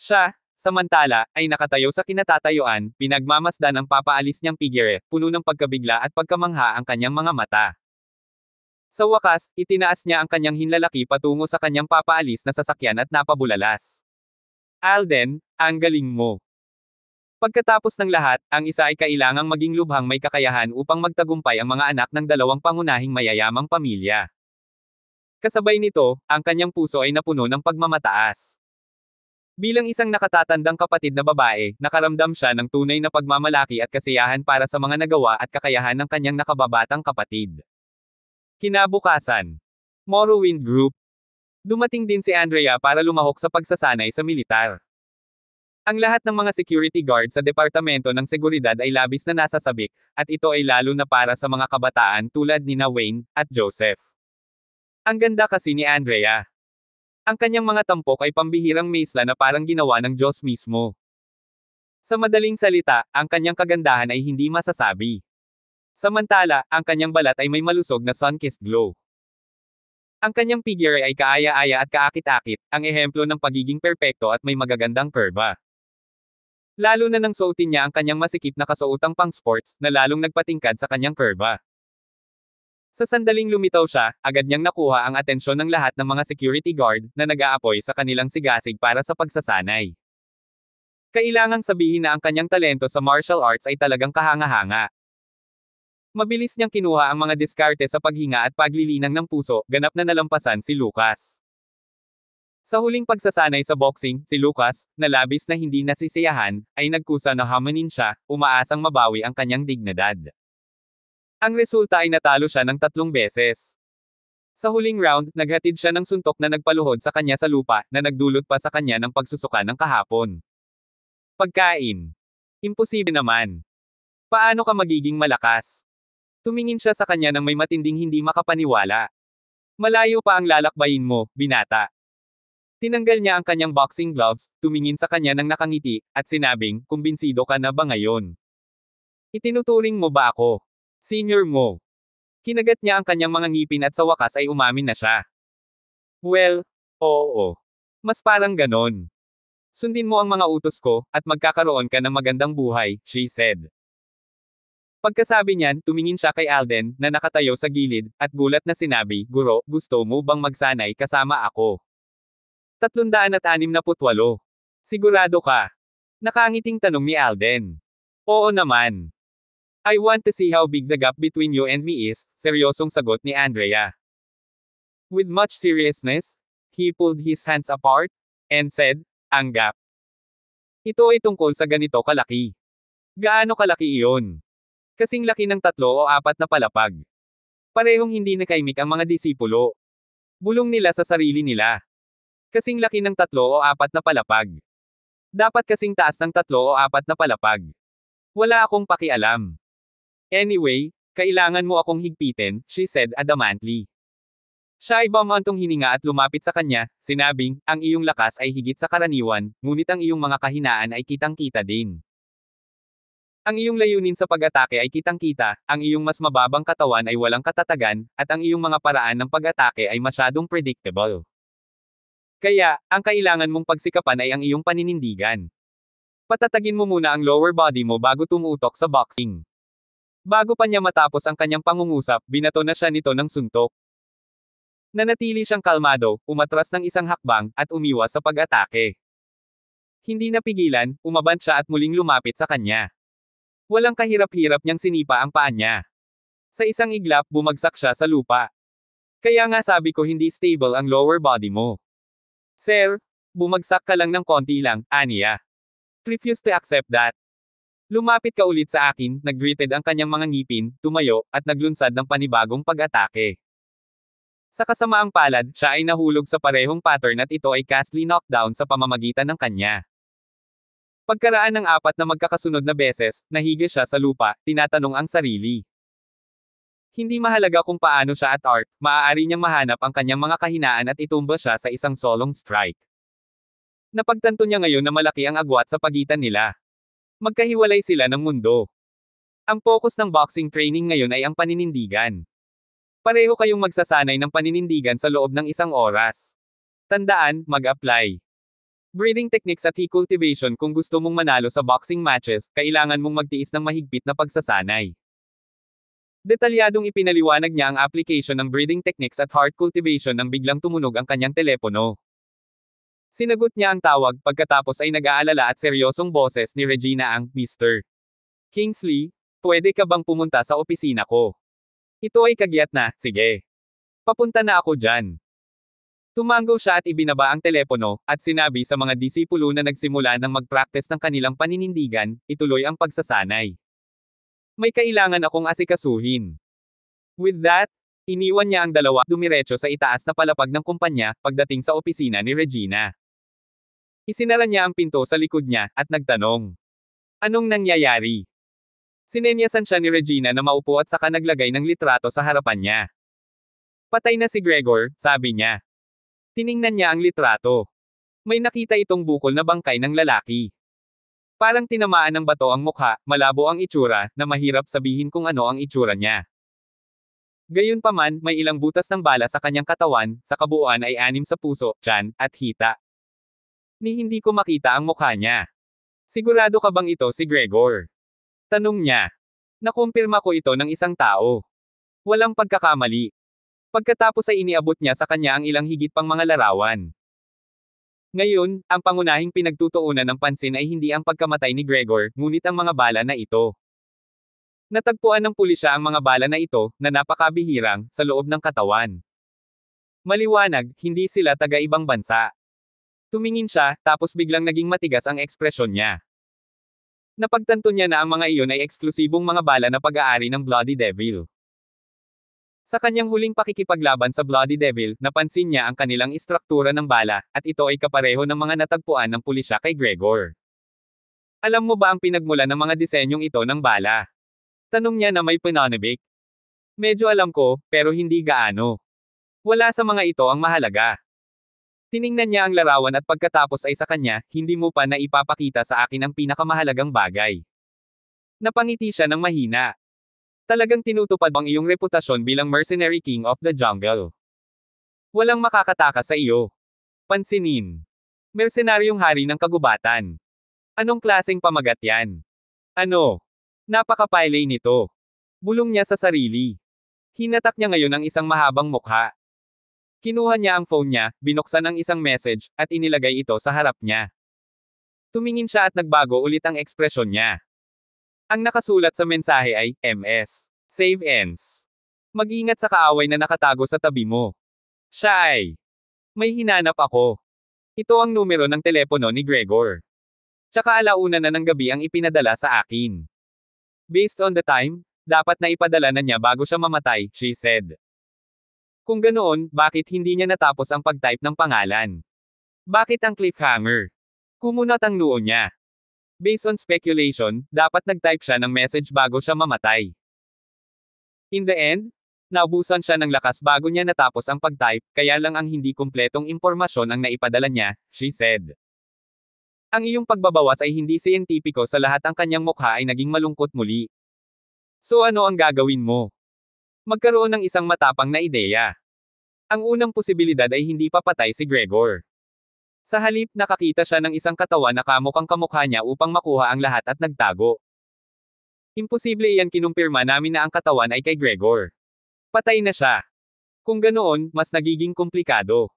Siya, samantala, ay nakatayo sa kinatatayuan, pinagmamasdan ang papaalis niyang figure, puno ng pagkabigla at pagkamangha ang kanyang mga mata. Sa wakas, itinaas niya ang kanyang hinlalaki patungo sa kanyang papaalis na sasakyan at napabulalas. Alden, ang galing mo. Pagkatapos ng lahat, ang isa ay kailangang maging lubhang may kakayahan upang magtagumpay ang mga anak ng dalawang pangunahing mayayamang pamilya. Kasabay nito, ang kanyang puso ay napuno ng pagmamataas. Bilang isang nakatatandang kapatid na babae, nakaramdam siya ng tunay na pagmamalaki at kasiyahan para sa mga nagawa at kakayahan ng kanyang nakababatang kapatid. Kinabukasan, Morrowind Group. Dumating din si Andrea para lumahok sa pagsasanay sa militar. Ang lahat ng mga security guard sa Departamento ng Seguridad ay labis na nasasabik, at ito ay lalo na para sa mga kabataan tulad nina Wayne, at Joseph. Ang ganda kasi ni Andrea. Ang kanyang mga tampok ay pambihirang mesla na parang ginawa ng Diyos mismo. Sa madaling salita, ang kanyang kagandahan ay hindi masasabi. Samantala, ang kanyang balat ay may malusog na sun-kissed glow. Ang kanyang figure ay kaaya-aya at kaakit-akit, ang ehemplo ng pagiging perpekto at may magagandang kurba. Lalo na nang suotin niya ang kanyang masikip na kasuotang pang-sports na lalong nagpatingkad sa kanyang kurba. Sa sandaling lumitaw siya, agad niyang nakuha ang atensyon ng lahat ng mga security guard na nag-aapoy sa kanilang sigasig para sa pagsasanay. Kailangang sabihin na ang kanyang talento sa martial arts ay talagang kahanga-hanga. Mabilis niyang kinuha ang mga diskarte sa paghinga at paglilinang ng puso, ganap na nalampasan si Lucas. Sa huling pagsasanay sa boxing, si Lucas, na labis na hindi nasisiyahan, ay nagkusa na hamanin siya, umaasang mabawi ang kanyang dignidad. Ang resulta ay natalo siya ng tatlong beses. Sa huling round, naghatid siya ng suntok na nagpaluhod sa kanya sa lupa, na nagdulot pa sa kanya ng pagsusuka ng kahapon. Pagkain. Imposible naman. Paano ka magiging malakas? Tumingin siya sa kanya ng may matinding hindi makapaniwala. Malayo pa ang lalakbayin mo, binata. Tinanggal niya ang kanyang boxing gloves, tumingin sa kanya ng nakangiti, at sinabing, kumbinsido ka na ba ngayon? Itinuturing mo ba ako? Senior mo. Kinagat niya ang kanyang mga ngipin at sa wakas ay umamin na siya. Well, oo. Mas parang ganon. Sundin mo ang mga utos ko, at magkakaroon ka ng magandang buhay, she said. Pagkasabi niyan, tumingin siya kay Alden, na nakatayo sa gilid, at gulat na sinabi, Guro, gusto mo bang magsanay kasama ako? na putwalo. Sigurado ka? Nakangiting tanong ni Alden. Oo naman. I want to see how big the gap between you and me is, seryosong sagot ni Andrea. With much seriousness, he pulled his hands apart, and said, ang gap. Ito ay tungkol sa ganito kalaki. Gaano kalaki iyon? Kasing laki ng tatlo o apat na palapag. Parehong hindi nakaimik ang mga disipulo. Bulong nila sa sarili nila. Kasing laki ng tatlo o apat na palapag. Dapat kasing taas ng tatlo o apat na palapag. Wala akong pakialam. Anyway, kailangan mo akong higpitin, she said adamantly. Siya ay bamantong hininga at lumapit sa kanya, sinabing, ang iyong lakas ay higit sa karaniwan, ngunit ang iyong mga kahinaan ay kitang-kita din. Ang iyong layunin sa pag-atake ay kitang-kita, ang iyong mas mababang katawan ay walang katatagan, at ang iyong mga paraan ng pag-atake ay masyadong predictable. Kaya, ang kailangan mong pagsikapan ay ang iyong paninindigan. Patatagin mo muna ang lower body mo bago tumutok sa boxing. Bago pa niya matapos ang kanyang pangungusap, binato na siya nito ng suntok. Nanatili siyang kalmado, umatras ng isang hakbang, at umiwas sa pag-atake. Hindi napigilan, umabant siya at muling lumapit sa kanya. Walang kahirap-hirap niyang sinipa ang paa niya. Sa isang iglap bumagsak siya sa lupa. Kaya nga sabi ko hindi stable ang lower body mo. Sir, bumagsak ka lang ng konti lang, aniya. Refuse to accept that. Lumapit ka ulit sa akin, naggreeted ang kanyang mga ngipin, tumayo, at naglunsad ng panibagong pag-atake. Sa kasamaang palad, siya ay nahulog sa parehong pattern at ito ay castly knockdown sa pamamagitan ng kanya. Pagkaraan ng apat na magkakasunod na beses, nahiga siya sa lupa, tinatanong ang sarili. Hindi mahalaga kung paano siya at art, maaari niyang mahanap ang kanyang mga kahinaan at itumba siya sa isang solong strike. Napagtanto niya ngayon na malaki ang agwat sa pagitan nila. Magkahiwalay sila ng mundo. Ang focus ng boxing training ngayon ay ang paninindigan. Pareho kayong magsasanay ng paninindigan sa loob ng isang oras. Tandaan, mag-apply. Breathing techniques at heat cultivation Kung gusto mong manalo sa boxing matches, kailangan mong magtiis ng mahigpit na pagsasanay. Detalyadong ipinaliwanag niya ang application ng breeding techniques at heart cultivation nang biglang tumunog ang kanyang telepono. Sinagot niya ang tawag pagkatapos ay nag-aalala at seryosong boses ni Regina ang, Mr. Kingsley, pwede ka bang pumunta sa opisina ko? Ito ay kagyat na, sige. Papunta na ako dyan. Tumanggo siya at ibinaba ang telepono, at sinabi sa mga disipulo na nagsimula ng mag-practice ng kanilang paninindigan, ituloy ang pagsasanay. May kailangan akong asikasuhin. With that, iniwan niya ang dalawa dumiretso sa itaas na palapag ng kumpanya pagdating sa opisina ni Regina. Isinara niya ang pinto sa likod niya at nagtanong. Anong nangyayari? Sinenyasan siya ni Regina na maupo at saka naglagay ng litrato sa harapan niya. Patay na si Gregor, sabi niya. Tiningnan niya ang litrato. May nakita itong bukol na bangkay ng lalaki. Parang tinamaan ng bato ang mukha, malabo ang itsura, na mahirap sabihin kung ano ang itsura niya. Gayunpaman, may ilang butas ng bala sa kanyang katawan, sa kabuuan ay anim sa puso, tiyan, at hita. Ni hindi ko makita ang mukha niya. Sigurado ka bang ito si Gregor? Tanong niya. Nakumpirma ko ito ng isang tao. Walang pagkakamali. Pagkatapos ay iniabot niya sa kanya ang ilang higit pang mga larawan. Ngayon, ang pangunahing pinagtutuunan ng pansin ay hindi ang pagkamatay ni Gregor, ngunit ang mga bala na ito. Natagpuan ng pulisya ang mga bala na ito, na napakabihirang, sa loob ng katawan. Maliwanag, hindi sila taga-ibang bansa. Tumingin siya, tapos biglang naging matigas ang ekspresyon niya. Napagtanto niya na ang mga iyon ay eksklusibong mga bala na pag-aari ng Bloody Devil. Sa kanyang huling pakikipaglaban sa Bloody Devil, napansin niya ang kanilang istruktura ng bala, at ito ay kapareho ng mga natagpuan ng pulisya kay Gregor. Alam mo ba ang pinagmula ng mga disenyong ito ng bala? Tanong niya na may panonibik. Medyo alam ko, pero hindi gaano. Wala sa mga ito ang mahalaga. Tiningnan niya ang larawan at pagkatapos ay sa kanya, hindi mo pa na ipapakita sa akin ang pinakamahalagang bagay. Napangiti siya ng mahina. Talagang tinutupad ang iyong reputasyon bilang mercenary king of the jungle. Walang makakataka sa iyo. Pansinin. Mercenaryong hari ng kagubatan. Anong klaseng pamagat yan? Ano? Napakapilay nito. Bulong niya sa sarili. Hinatak niya ngayon ang isang mahabang mukha. Kinuha niya ang phone niya, binuksan ang isang message, at inilagay ito sa harap niya. Tumingin siya at nagbago ulit ang ekspresyon niya. Ang nakasulat sa mensahe ay, MS. Save ends. Mag-ingat sa kaaway na nakatago sa tabi mo. Siya ay. May hinanap ako. Ito ang numero ng telepono ni Gregor. Tsaka alauna na ng gabi ang ipinadala sa akin. Based on the time, dapat na ipadala na niya bago siya mamatay, she said. Kung ganoon, bakit hindi niya natapos ang pag-type ng pangalan? Bakit ang cliffhanger? Kumunat ang noo niya. Based on speculation, dapat nag-type siya ng message bago siya mamatay. In the end, naubusan siya ng lakas bago niya natapos ang pag-type, kaya lang ang hindi kumpletong impormasyon ang naipadala niya, she said. Ang iyong pagbabawas ay hindi siyentipiko sa lahat ang kanyang mukha ay naging malungkot muli. So ano ang gagawin mo? Magkaroon ng isang matapang na ideya. Ang unang posibilidad ay hindi papatay si Gregor. Sa halip nakakita siya ng isang katawan na kamukhang kamukha niya upang makuha ang lahat at nagtago. Imposible iyan kinumpirma namin na ang katawan ay kay Gregor. Patay na siya. Kung ganoon, mas nagiging komplikado.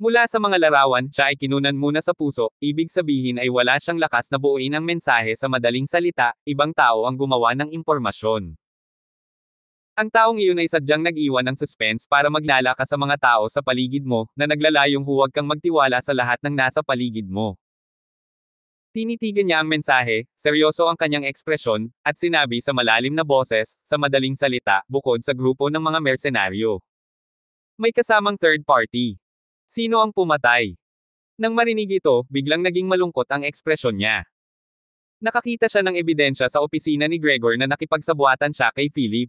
Mula sa mga larawan, siya ay kinunan muna sa puso, ibig sabihin ay wala siyang lakas na buuin ang mensahe sa madaling salita, ibang tao ang gumawa ng impormasyon. Ang taong iyon ay sadyang nag-iwan ng suspense para maglala ka sa mga tao sa paligid mo, na naglalayong huwag kang magtiwala sa lahat ng nasa paligid mo. Tinitigan niya ang mensahe, seryoso ang kanyang ekspresyon, at sinabi sa malalim na boses, sa madaling salita, bukod sa grupo ng mga mersenaryo. May kasamang third party. Sino ang pumatay? Nang marinig ito, biglang naging malungkot ang ekspresyon niya. Nakakita siya ng ebidensya sa opisina ni Gregor na nakipagsabuatan siya kay Philip.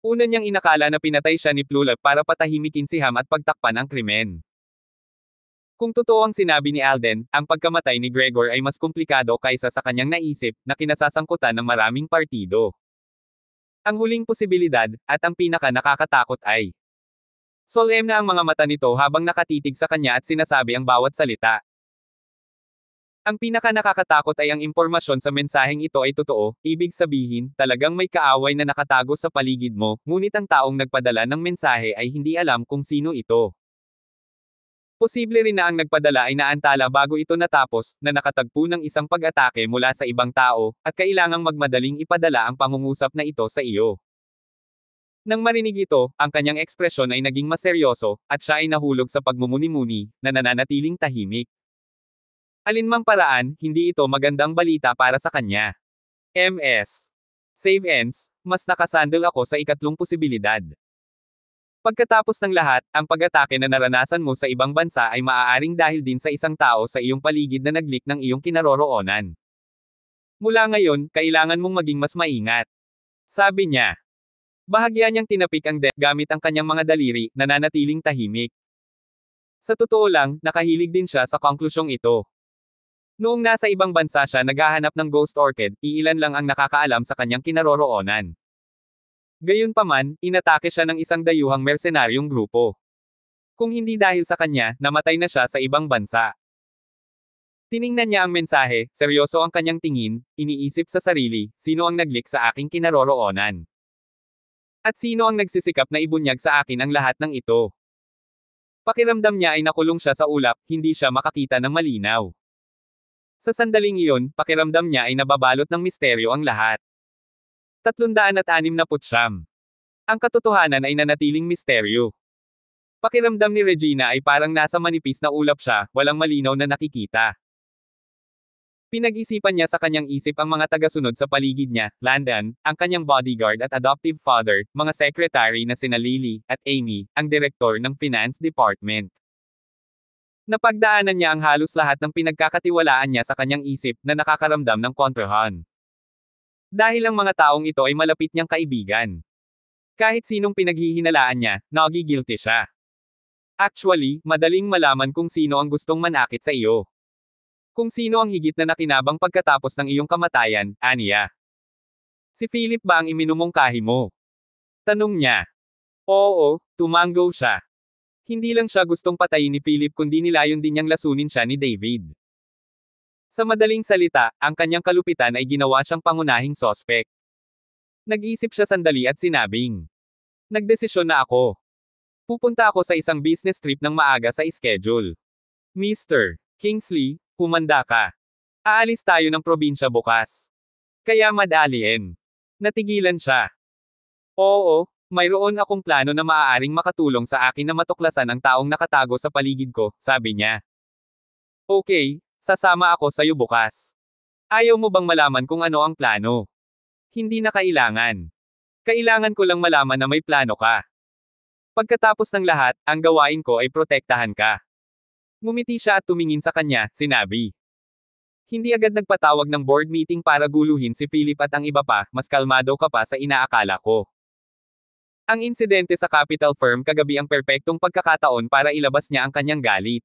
Una niyang inakala na pinatay siya ni Plulag para patahimikin si Ham at pagtakpan ang krimen. Kung totoo ang sinabi ni Alden, ang pagkamatay ni Gregor ay mas komplikado kaysa sa kanyang naisip na kinasasangkutan ng maraming partido. Ang huling posibilidad, at ang pinaka nakakatakot ay Solem na ang mga mata nito habang nakatitig sa kanya at sinasabi ang bawat salita. Ang pinaka nakakatakot ay ang impormasyon sa mensaheng ito ay totoo, ibig sabihin, talagang may kaaway na nakatago sa paligid mo, ngunit ang taong nagpadala ng mensahe ay hindi alam kung sino ito. Posible rin na ang nagpadala ay naantala bago ito natapos, na nakatagpo ng isang pag-atake mula sa ibang tao, at kailangang magmadaling ipadala ang pangungusap na ito sa iyo. Nang marinig ito, ang kanyang ekspresyon ay naging maseryoso, at siya ay nahulog sa pagmumuni-muni, na nananatiling tahimik. Alinmang paraan, hindi ito magandang balita para sa kanya. MS. Save ends, mas nakasandal ako sa ikatlong posibilidad. Pagkatapos ng lahat, ang pag-atake na naranasan mo sa ibang bansa ay maaaring dahil din sa isang tao sa iyong paligid na nag-leak ng iyong kinaroroonan. Mula ngayon, kailangan mong maging mas maingat. Sabi niya. Bahagya niyang tinapik ang desk gamit ang kanyang mga daliri, nananatiling tahimik. Sa totoo lang, nakahilig din siya sa konklusyong ito. Noong nasa ibang bansa siya naghahanap ng ghost orchid, iilan lang ang nakakaalam sa kanyang kinaroroonan. Gayunpaman, inatake siya ng isang dayuhang mersenaryong grupo. Kung hindi dahil sa kanya, namatay na siya sa ibang bansa. Tiningnan niya ang mensahe, seryoso ang kanyang tingin, iniisip sa sarili, sino ang naglik sa aking kinaroroonan? At sino ang nagsisikap na ibunyag sa akin ang lahat ng ito? Pakiramdam niya ay nakulong siya sa ulap, hindi siya makakita ng malinaw. Sa sandaling iyon, pakiramdam niya ay nababalot ng misteryo ang lahat. 369. Ang katotohanan ay nanatiling misteryo. Pakiramdam ni Regina ay parang nasa manipis na ulap siya, walang malinaw na nakikita. Pinag-isipan niya sa kanyang isip ang mga tagasunod sa paligid niya, Landon, ang kanyang bodyguard at adoptive father, mga secretary na sina Lily, at Amy, ang direktor ng finance department. Napagdaanan niya ang halos lahat ng pinagkakatiwalaan niya sa kanyang isip na nakakaramdam ng kontrahan. Dahil ang mga taong ito ay malapit niyang kaibigan. Kahit sinong pinaghihinalaan niya, nagigilty siya. Actually, madaling malaman kung sino ang gustong manakit sa iyo. Kung sino ang higit na nakinabang pagkatapos ng iyong kamatayan, Ania. Si Philip ba ang iminumungkahi mo? Tanong niya. Oo, tumanggo siya. Hindi lang siya gustong patayin ni Philip kundi nilayon din niyang lasunin siya ni David. Sa madaling salita, ang kanyang kalupitan ay ginawa siyang pangunahing sospek. Nag-isip siya sandali at sinabing, Nagdesisyon na ako. Pupunta ako sa isang business trip ng maaga sa schedule. Mr. Kingsley, humanda ka. Aalis tayo ng probinsya bukas. Kaya madalien. Natigilan siya. Oo, mayroon akong plano na maaaring makatulong sa akin na matuklasan ang taong nakatago sa paligid ko, sabi niya. Okay, sasama ako sa'yo bukas. Ayaw mo bang malaman kung ano ang plano? Hindi na kailangan. Kailangan ko lang malaman na may plano ka. Pagkatapos ng lahat, ang gawain ko ay protektahan ka. Ngumiti siya at tumingin sa kanya, sinabi. Hindi agad nagpatawag ng board meeting para guluhin si Philip at ang iba pa, mas kalmado ka pa sa inaakala ko. Ang insidente sa capital firm kagabi ang perpektong pagkakataon para ilabas niya ang kanyang galit.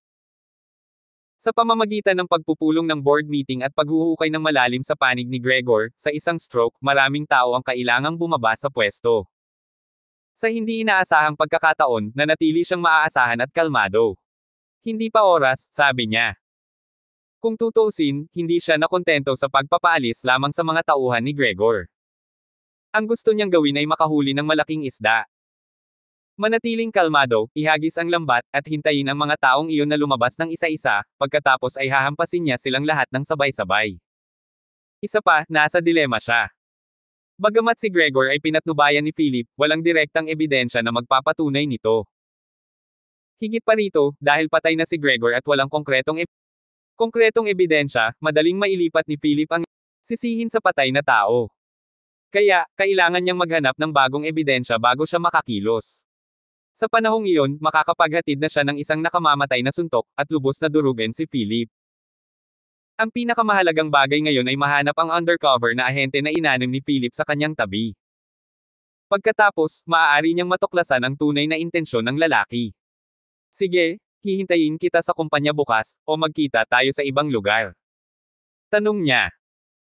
Sa pamamagitan ng pagpupulong ng board meeting at paghuhukay ng malalim sa panig ni Gregor, sa isang stroke, maraming tao ang kailangang bumaba sa pwesto. Sa hindi inaasahang pagkakataon, nanatili siyang maaasahan at kalmado. Hindi pa oras, sabi niya. Kung tutuusin, hindi siya nakontento sa pagpapaalis lamang sa mga tauhan ni Gregor. Ang gusto niyang gawin ay makahuli ng malaking isda. Manatiling kalmado, ihagis ang lambat, at hintayin ang mga taong iyon na lumabas ng isa-isa, pagkatapos ay hahampasin niya silang lahat ng sabay-sabay. Isa pa, nasa dilema siya. Bagamat si Gregor ay pinatnubayan ni Philip, walang direktang ebidensya na magpapatunay nito. Higit pa rito, dahil patay na si Gregor at walang konkretong e- konkretong ebidensya, madaling mailipat ni Philip ang sisihin sa patay na tao. Kaya, kailangan niyang maghanap ng bagong ebidensya bago siya makakilos. Sa panahong iyon, makakapaghatid na siya ng isang nakamamatay na suntok, at lubos na durugan si Philip. Ang pinakamahalagang bagay ngayon ay mahanap ang undercover na ahente na inanim ni Philip sa kanyang tabi. Pagkatapos, maaari niyang matuklasan ang tunay na intensyon ng lalaki. Sige, hihintayin kita sa kumpanya bukas, o magkita tayo sa ibang lugar. Tanong niya.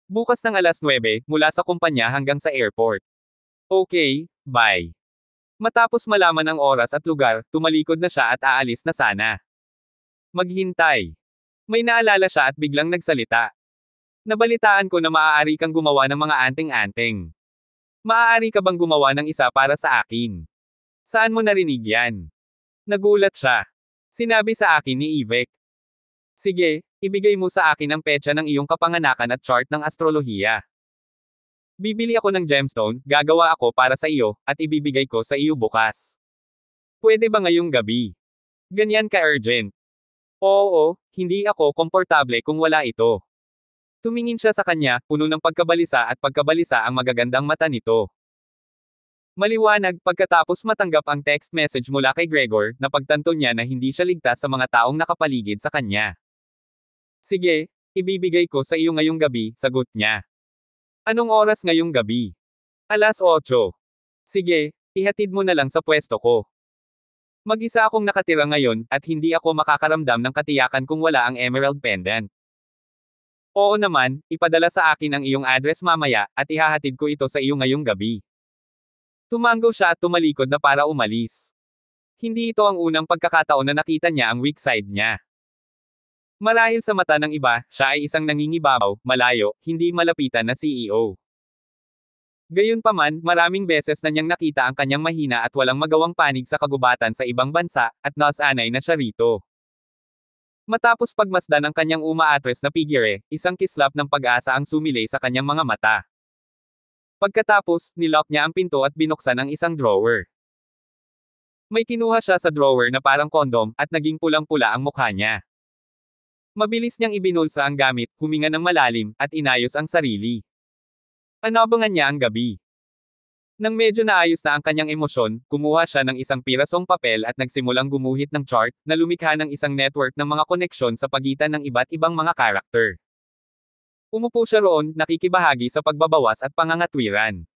Bukas ng alas 9, mula sa kumpanya hanggang sa airport. Okay, bye. Matapos malaman ang oras at lugar, tumalikod na siya at aalis na sana. Maghintay. May naalala siya at biglang nagsalita. Nabalitaan ko na maaari kang gumawa ng mga anting-anting. Maaari ka bang gumawa ng isa para sa akin? Saan mo narinig yan? Nagulat siya. Sinabi sa akin ni Ivek. Sige, Ibigay mo sa akin ang petsa ng iyong kapanganakan at chart ng astrolohiya. Bibili ako ng gemstone, gagawa ako para sa iyo, at ibibigay ko sa iyo bukas. Pwede ba ngayong gabi? Ganyan ka urgent. Oo, hindi ako komportable kung wala ito. Tumingin siya sa kanya, puno ng pagkabalisa at pagkabalisa ang magagandang mata nito. Maliwanag pagkatapos matanggap ang text message mula kay Gregor, napagtanto niya na hindi siya ligtas sa mga taong nakapaligid sa kanya. Sige, ibibigay ko sa iyo ngayong gabi, sagot niya. Anong oras ngayong gabi? Alas 8. Sige, ihatid mo na lang sa pwesto ko. Mag-isa akong nakatira ngayon, at hindi ako makakaramdam ng katiyakan kung wala ang emerald pendant. Oo naman, ipadala sa akin ang iyong address mamaya, at ihahatid ko ito sa iyo ngayong gabi. Tumango siya at tumalikod na para umalis. Hindi ito ang unang pagkakataon na nakita niya ang weak side niya. Marahil sa mata ng iba, siya ay isang nangingibabaw, malayo, hindi malapitan na CEO. Gayunpaman, maraming beses na niyang nakita ang kanyang mahina at walang magawang panig sa kagubatan sa ibang bansa, at nasanay na siya rito. Matapos pagmasdan ang kanyang umaatres na figure, isang kislap ng pag-asa ang sumilay sa kanyang mga mata. Pagkatapos, nilock niya ang pinto at binuksan ang isang drawer. May kinuha siya sa drawer na parang kondom, at naging pulang-pula ang mukha niya. Mabilis niyang ibinulsa ang gamit, huminga ng malalim, at inayos ang sarili. Anabangan niya ang gabi. Nang medyo naayos na ang kanyang emosyon, kumuha siya ng isang pirasong papel at nagsimulang gumuhit ng chart na lumikha ng isang network ng mga koneksyon sa pagitan ng iba't ibang mga karakter. Umupo siya roon, nakikibahagi sa pagbabawas at pangangatwiran.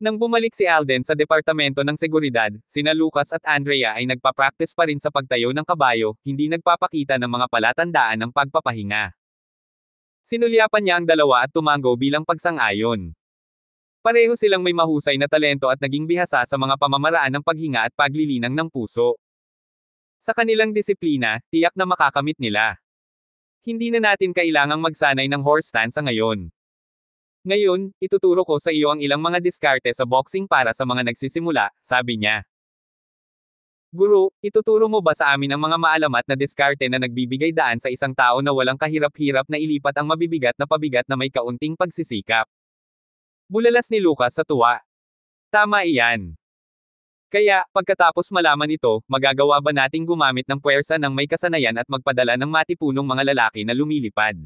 Nang bumalik si Alden sa Departamento ng Seguridad, sina Lucas at Andrea ay nagpa-practice pa rin sa pagtayo ng kabayo, hindi nagpapakita ng mga palatandaan ng pagpapahinga. Sinulyapan niya ang dalawa at tumango bilang pagsang-ayon. Pareho silang may mahusay na talento at naging bihasa sa mga pamamaraan ng paghinga at paglilinang ng puso. Sa kanilang disiplina, tiyak na makakamit nila. Hindi na natin kailangang magsanay ng horse stance sa ngayon. Ngayon, ituturo ko sa iyo ang ilang mga diskarte sa boxing para sa mga nagsisimula, sabi niya. Guru, ituturo mo ba sa amin ang mga maalamat na diskarte na nagbibigay daan sa isang tao na walang kahirap-hirap na ilipat ang mabibigat na pabigat na may kaunting pagsisikap? Bulalas ni Lucas sa tuwa. Tama iyan. Kaya, pagkatapos malaman ito, magagawa ba nating gumamit ng puwersa ng may kasanayan at magpadala ng matipunong mga lalaki na lumilipad?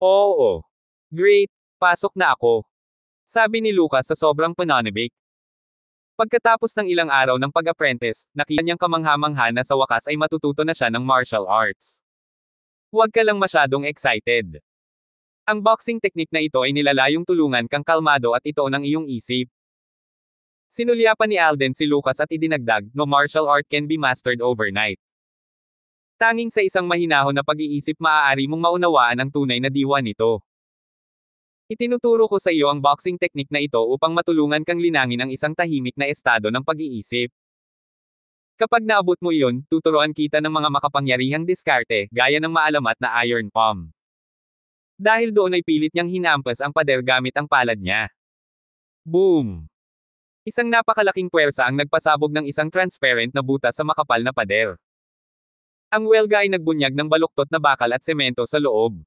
Oo. Great, Pasok na ako. Sabi ni Lucas sa sobrang pananabik. Pagkatapos ng ilang araw ng pag-apprentice, nakita niyang kamangha-mangha na sa wakas ay matututo na siya ng martial arts. Huwag ka lang masyadong excited. Ang boxing technique na ito ay nilalayong tulungan kang kalmado at ito ng iyong isip. Sinulyapan ni Alden si Lucas at idinagdag, no martial art can be mastered overnight. Tanging sa isang mahinahon na pag-iisip maaari mong maunawaan ang tunay na diwa nito. Itinuturo ko sa iyo ang boxing technique na ito upang matulungan kang linangin ang isang tahimik na estado ng pag-iisip. Kapag naabot mo iyon, tuturuan kita ng mga makapangyarihang diskarte, gaya ng maalamat na iron palm. Dahil doon ay pilit niyang hinampas ang pader gamit ang palad niya. Boom! Isang napakalaking puwersa ang nagpasabog ng isang transparent na butas sa makapal na pader. Ang welga ay nagbunyag ng baluktot na bakal at semento sa loob.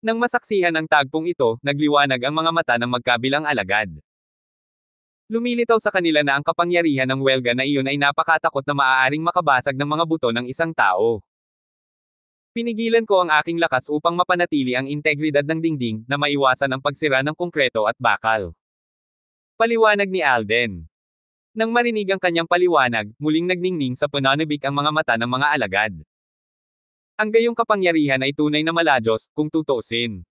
Nang masaksihan ang tagpong ito, nagliwanag ang mga mata ng magkabilang alagad. Lumilitaw sa kanila na ang kapangyarihan ng welga na iyon ay napakatakot na maaaring makabasag ng mga buto ng isang tao. Pinigilan ko ang aking lakas upang mapanatili ang integridad ng dingding na maiwasan ang pagsira ng kongkreto at bakal. Paliwanag ni Alden. Nang marinig ang kanyang paliwanag, muling nagningning sa pananabik ang mga mata ng mga alagad. Ang gayong kapangyarihan ay tunay na maladyos, kung tutuusin.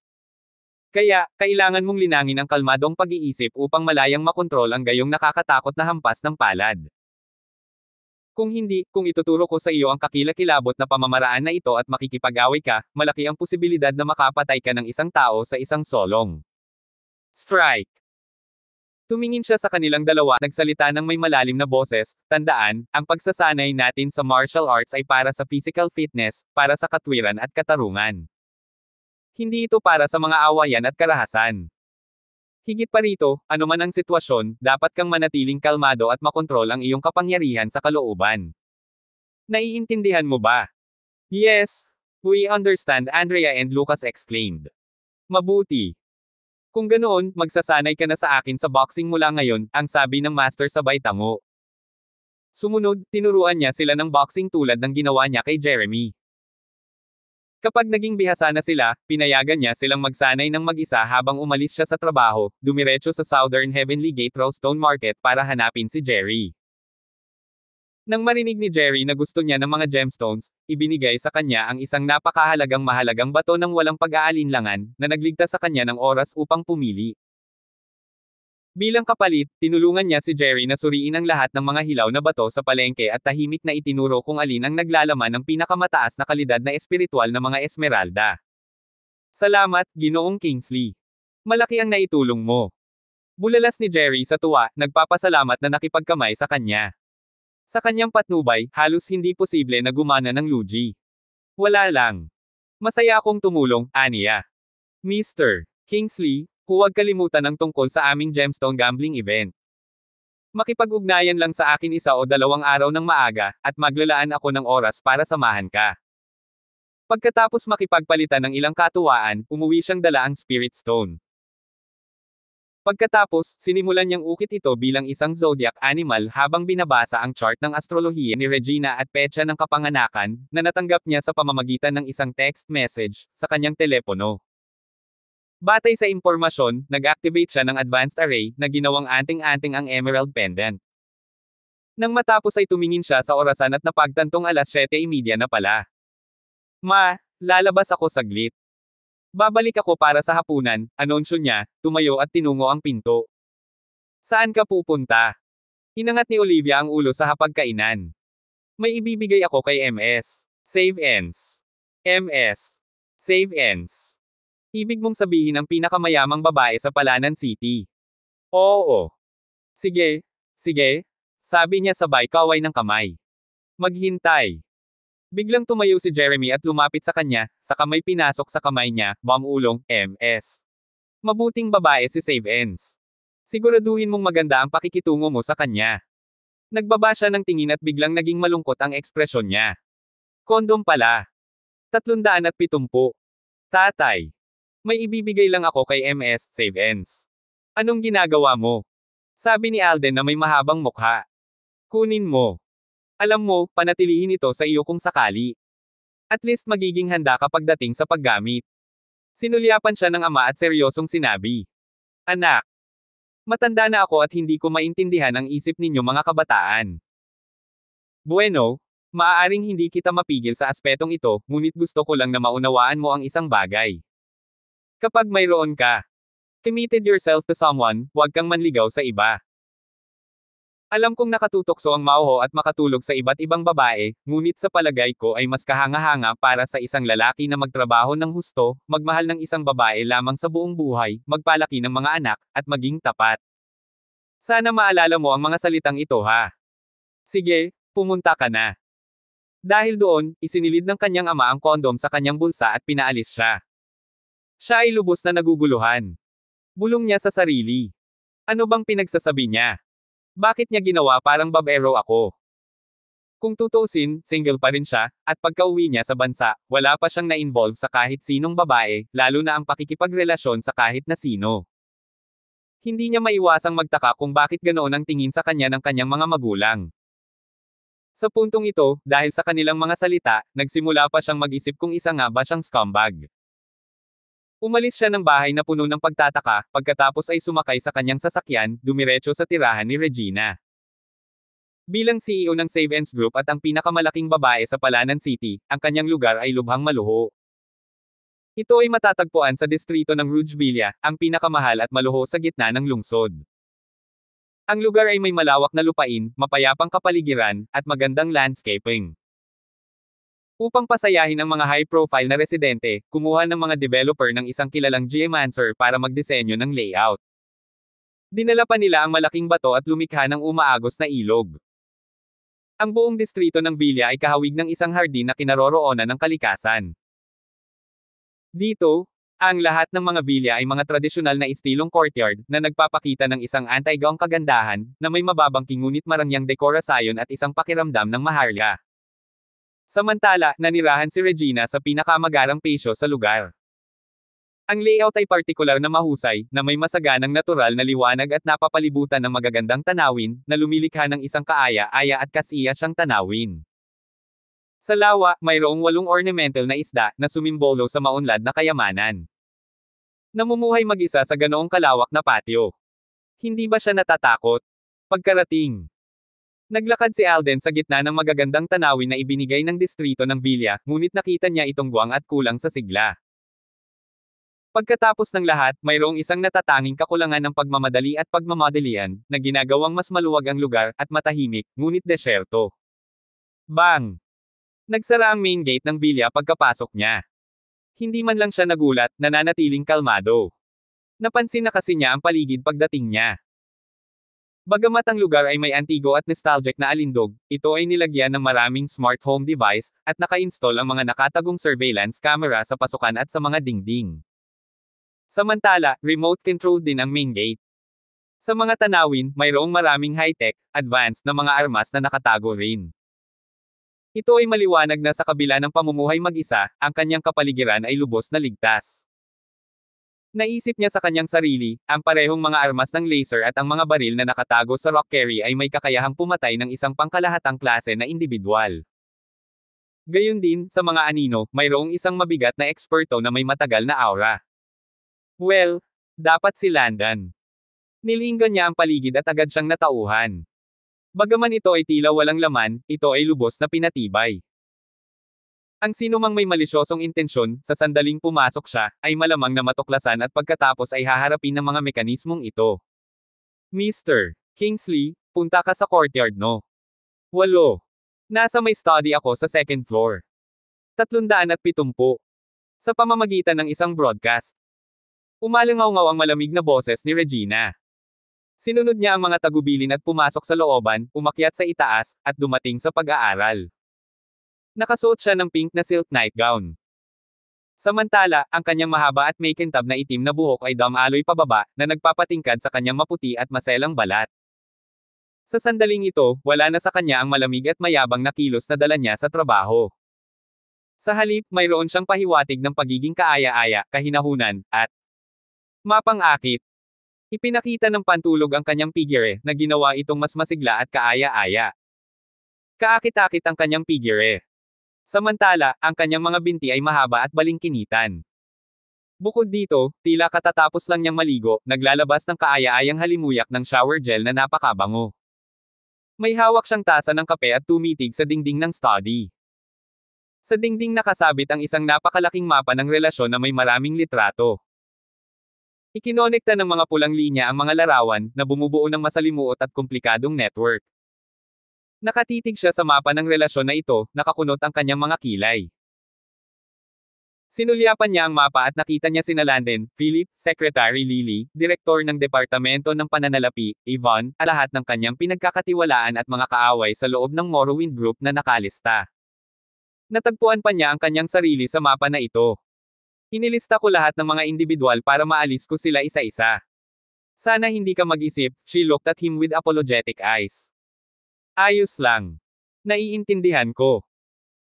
Kaya, kailangan mong linangin ang kalmadong pag-iisip upang malayang makontrol ang gayong nakakatakot na hampas ng palad. Kung hindi, kung ituturo ko sa iyo ang kakilakilabot na pamamaraan na ito at makikipag-away ka, malaki ang posibilidad na makapatay ka ng isang tao sa isang solong. Strike Tumingin siya sa kanilang dalawa, nagsalita ng may malalim na boses, tandaan, ang pagsasanay natin sa martial arts ay para sa physical fitness, para sa katwiran at katarungan. Hindi ito para sa mga awayan at karahasan. Higit pa rito, anuman ang sitwasyon, dapat kang manatiling kalmado at makontrol ang iyong kapangyarihan sa kalooban. Naiintindihan mo ba? Yes, we understand Andrea and Lucas exclaimed. Mabuti, kung ganoon, magsasanay ka na sa akin sa boxing mula ngayon, ang sabi ng master sabay tango. Sumunod, tinuruan niya sila ng boxing tulad ng ginawa niya kay Jeremy. Kapag naging bihasa na sila, pinayagan niya silang magsanay ng mag-isa habang umalis siya sa trabaho, dumiretso sa Southern Heavenly Gate Stone Market para hanapin si Jerry. Nang marinig ni Jerry na gusto niya ng mga gemstones, ibinigay sa kanya ang isang napakahalagang mahalagang bato ng walang pag-aalinlangan, na nagligtas sa kanya ng oras upang pumili. Bilang kapalit, tinulungan niya si Jerry na suriin ang lahat ng mga hilaw na bato sa palengke at tahimik na itinuro kung alin ang naglalaman ng pinakamataas na kalidad na espiritual na mga esmeralda. Salamat, Ginoong Kingsley. Malaki ang naitulong mo. Bulalas ni Jerry sa tuwa, nagpapasalamat na nakipagkamay sa kanya. Sa kanyang patnubay, halos hindi posible na gumana ng Luji. Wala lang. Masaya akong tumulong, Ania. Mr. Kingsley, huwag kalimutan ang tungkol sa aming gemstone gambling event. Makipag-ugnayan lang sa akin isa o dalawang araw ng maaga, at maglalaan ako ng oras para samahan ka. Pagkatapos makipagpalitan ng ilang katuwaan, umuwi siyang dala ang Spirit Stone. Pagkatapos, sinimulan niyang ukit ito bilang isang zodiac animal habang binabasa ang chart ng astrolohiya ni Regina at petsa ng kapanganakan, na natanggap niya sa pamamagitan ng isang text message, sa kanyang telepono. Batay sa impormasyon, nag-activate siya ng advanced array na ginawang anting-anting ang emerald pendant. Nang matapos ay tumingin siya sa orasan at napagtantong alas 7.30 e na pala. Ma, lalabas ako saglit. Babalik ako para sa hapunan, anunsyo niya, tumayo at tinungo ang pinto. Saan ka pupunta? Inangat ni Olivia ang ulo sa hapagkainan. May ibibigay ako kay MS. Save ends. MS. Save ends. Ibig mong sabihin ang pinakamayamang babae sa Palanan City. Oo. Sige, sige, sabi niya sabay kaway ng kamay. Maghintay. Biglang tumayo si Jeremy at lumapit sa kanya, sa kamay pinasok sa kamay niya, Ma'am Ulong, MS. Mabuting babae si Save Ends. Siguraduhin mong maganda ang pakikitungo mo sa kanya. Nagbaba siya ng tingin at biglang naging malungkot ang ekspresyon niya. Kondom pala. 370. Tatay. May ibibigay lang ako kay MS Save Ends. Anong ginagawa mo? Sabi ni Alden na may mahabang mukha. Kunin mo. Alam mo, panatilihin ito sa iyo kung sakali. At least magiging handa ka pagdating sa paggamit. Sinulyapan siya ng ama at seryosong sinabi. Anak, matanda na ako at hindi ko maintindihan ang isip ninyo mga kabataan. Bueno, maaaring hindi kita mapigil sa aspetong ito, ngunit gusto ko lang na maunawaan mo ang isang bagay. Kapag mayroon ka, committed yourself to someone, huwag kang manligaw sa iba. Alam kong nakatutokso ang maoho at makatulog sa iba't ibang babae, ngunit sa palagay ko ay mas kahanga-hanga para sa isang lalaki na magtrabaho ng husto, magmahal ng isang babae lamang sa buong buhay, magpalaki ng mga anak, at maging tapat. Sana maalala mo ang mga salitang ito ha. Sige, pumunta ka na. Dahil doon, isinilid ng kanyang ama ang kondom sa kanyang bulsa at pinaalis siya. Siya ay lubos na naguguluhan. Bulong niya sa sarili. Ano bang pinagsasabi niya? Bakit niya ginawa parang babero ako? Kung tutusin, single pa rin siya, at pagkauwi niya sa bansa, wala pa siyang na-involve sa kahit sinong babae, lalo na ang pakikipagrelasyon sa kahit na sino. Hindi niya maiwasang magtaka kung bakit ganoon ang tingin sa kanya ng kanyang mga magulang. Sa puntong ito, dahil sa kanilang mga salita, nagsimula pa siyang mag-isip kung isa nga ba siyang scumbag. Umalis siya ng bahay na puno ng pagtataka, pagkatapos ay sumakay sa kanyang sasakyan, dumiretso sa tirahan ni Regina. Bilang CEO ng Save Ends Group at ang pinakamalaking babae sa Palanan City, ang kanyang lugar ay lubhang maluho. Ito ay matatagpuan sa distrito ng Rujbilia, ang pinakamahal at maluho sa gitna ng lungsod. Ang lugar ay may malawak na lupain, mapayapang kapaligiran, at magandang landscaping. Upang pasayahin ang mga high-profile na residente, kumuha ng mga developer ng isang kilalang geomancer para magdisenyo ng layout. Dinala pa nila ang malaking bato at lumikha ng umaagos na ilog. Ang buong distrito ng Villa ay kahawig ng isang hardin na kinaroroonan ng kalikasan. Dito, ang lahat ng mga villa ay mga tradisyonal na istilong courtyard na nagpapakita ng isang antigaong kagandahan na may mababang kingunit marangyang dekorasayon at isang pakiramdam ng maharlika. Samantala, nanirahan si Regina sa pinakamagarang pesyo sa lugar. Ang layout ay partikular na mahusay, na may masaganang natural na liwanag at napapalibutan ng magagandang tanawin, na lumilikha ng isang kaaya-aya at kasiya siyang tanawin. Sa lawa, mayroong walong ornamental na isda, na sumimbolo sa maunlad na kayamanan. Namumuhay mag-isa sa ganoong kalawak na patio. Hindi ba siya natatakot? Pagkarating, Naglakad si Alden sa gitna ng magagandang tanawin na ibinigay ng distrito ng Villa, ngunit nakita niya itong buwang at kulang sa sigla. Pagkatapos ng lahat, mayroong isang natatanging kakulangan ng pagmamadali at pagmamadalian, na ginagawang mas maluwag ang lugar, at matahimik, ngunit desyerto. Bang! Nagsara ang main gate ng Villa pagkapasok niya. Hindi man lang siya nagulat, nananatiling kalmado. Napansin na kasi niya ang paligid pagdating niya. Bagamat ang lugar ay may antigo at nostalgic na alindog, ito ay nilagyan ng maraming smart home device, at naka-install ang mga nakatagong surveillance camera sa pasukan at sa mga dingding. Samantala, remote control din ang main gate. Sa mga tanawin, mayroong maraming high-tech, advanced na mga armas na nakatago rin. Ito ay maliwanag na sa kabila ng pamumuhay mag-isa, ang kanyang kapaligiran ay lubos na ligtas. Naisip niya sa kanyang sarili, ang parehong mga armas ng laser at ang mga baril na nakatago sa rock carry ay may kakayahang pumatay ng isang pangkalahatang klase na individual. Gayon din, sa mga anino, mayroong isang mabigat na eksperto na may matagal na aura. Well, dapat si Landon. Nilinggan niya ang paligid at agad siyang natauhan. Bagaman ito ay tila walang laman, ito ay lubos na pinatibay. Ang sinumang may malisyosong intensyon, sa sandaling pumasok siya, ay malamang na matuklasan at pagkatapos ay haharapin ng mga mekanismong ito. Mr. Kingsley, punta ka sa courtyard no. Walo. Nasa may study ako sa second floor. 370. Sa pamamagitan ng isang broadcast. Umalangaw-ngaw ang malamig na boses ni Regina. Sinunod niya ang mga tagubilin at pumasok sa looban, umakyat sa itaas, at dumating sa pag-aaral. Nakasuot siya ng pink na silk nightgown. Samantala, ang kanyang mahaba at may kintab na itim na buhok ay damaloy pababa, na nagpapatingkad sa kanyang maputi at maselang balat. Sa sandaling ito, wala na sa kanya ang malamig at mayabang na kilos na dala niya sa trabaho. Sa halip, mayroon siyang pahiwatig ng pagiging kaaya-aya, kahinahunan, at mapang-akit. Ipinakita ng pantulog ang kanyang figure, na ginawa itong mas masigla at kaaya-aya. Kaakit-akit ang kanyang figure. Samantala, ang kanyang mga binti ay mahaba at balingkinitan. Bukod dito, tila katatapos lang niyang maligo, naglalabas ng kaaya-ayang halimuyak ng shower gel na napakabango. May hawak siyang tasa ng kape at tumitig sa dingding ng study. Sa dingding nakasabit ang isang napakalaking mapa ng relasyon na may maraming litrato. Ikinonekta ng mga pulang linya ang mga larawan na bumubuo ng masalimuot at komplikadong network. Nakatitig siya sa mapa ng relasyon na ito, nakakunot ang kanyang mga kilay. Sinulyapan niya ang mapa at nakita niya si Landen, Philip, Secretary Lily, Direktor ng Departamento ng Pananalapi, Yvonne, at lahat ng kanyang pinagkakatiwalaan at mga kaaway sa loob ng Morrowind Group na nakalista. Natagpuan pa niya ang kanyang sarili sa mapa na ito. Inilista ko lahat ng mga individual para maalis ko sila isa-isa. Sana hindi ka mag-isip, she looked at him with apologetic eyes. Ayos lang. Naiintindihan ko.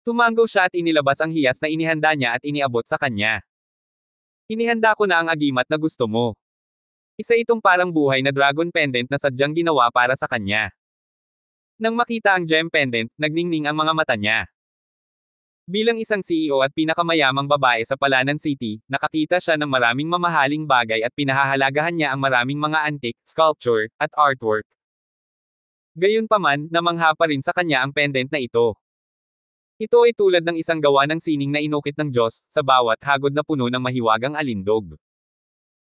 Tumango siya at inilabas ang hiyas na inihanda niya at iniabot sa kanya. Inihanda ko na ang agimat na gusto mo. Isa itong parang buhay na dragon pendant na sadyang ginawa para sa kanya. Nang makita ang gem pendant, nagningning ang mga mata niya. Bilang isang CEO at pinakamayamang babae sa Palanan City, nakakita siya ng maraming mamahaling bagay at pinahahalagahan niya ang maraming mga antique, sculpture, at artwork. Gayunpaman, namangha pa rin sa kanya ang pendant na ito. Ito ay tulad ng isang gawa ng sining na inukit ng Diyos, sa bawat hagod na puno ng mahiwagang alindog.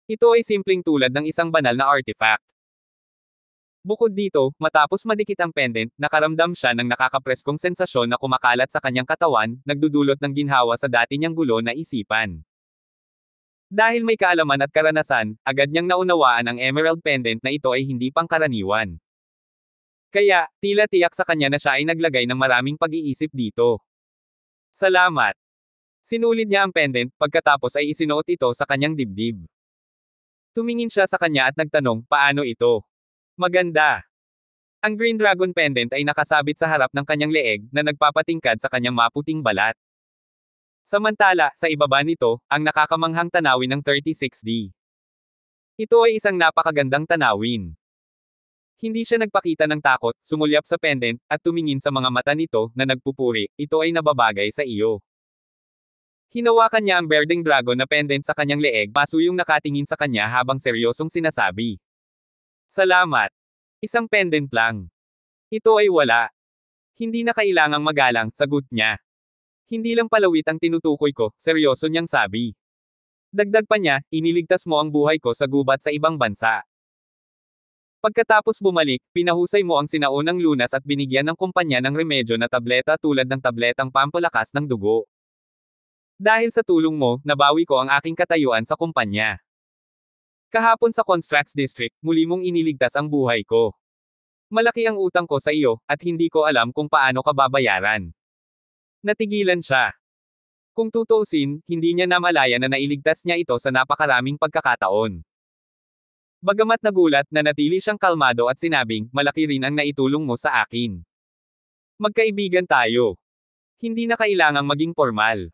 Ito ay simpleng tulad ng isang banal na artifact. Bukod dito, matapos madikit ang pendant, nakaramdam siya ng nakakapreskong sensasyon na kumakalat sa kanyang katawan, nagdudulot ng ginhawa sa dati niyang gulo na isipan. Dahil may kaalaman at karanasan, agad niyang naunawaan ang emerald pendant na ito ay hindi pangkaraniwan. Kaya, tila tiyak sa kanya na siya ay naglagay ng maraming pag-iisip dito. Salamat. Sinulid niya ang pendant, pagkatapos ay isinuot ito sa kanyang dibdib. Tumingin siya sa kanya at nagtanong, paano ito? Maganda. Ang Green Dragon pendant ay nakasabit sa harap ng kanyang leeg, na nagpapatingkad sa kanyang maputing balat. Samantala, sa ibaba nito, ang nakakamanghang tanawin ng 36D. Ito ay isang napakagandang tanawin. Hindi siya nagpakita ng takot, sumulyap sa pendant, at tumingin sa mga mata nito, na nagpupuri, ito ay nababagay sa iyo. Hinawakan niya ang berdeng dragon na pendant sa kanyang leeg, yung nakatingin sa kanya habang seryosong sinasabi. Salamat. Isang pendant lang. Ito ay wala. Hindi na kailangang magalang, sagot niya. Hindi lang palawit ang tinutukoy ko, seryoso niyang sabi. Dagdag pa niya, iniligtas mo ang buhay ko sa gubat sa ibang bansa. Pagkatapos bumalik, pinahusay mo ang sinaunang lunas at binigyan ng kumpanya ng remedyo na tableta tulad ng tabletang pampalakas ng dugo. Dahil sa tulong mo, nabawi ko ang aking katayuan sa kumpanya. Kahapon sa Constructs District, muli mong iniligtas ang buhay ko. Malaki ang utang ko sa iyo, at hindi ko alam kung paano ka babayaran. Natigilan siya. Kung tutuusin, hindi niya namalaya na nailigtas niya ito sa napakaraming pagkakataon. Bagamat nagulat, nanatili siyang kalmado at sinabing, malaki rin ang naitulong mo sa akin. Magkaibigan tayo. Hindi na kailangang maging formal.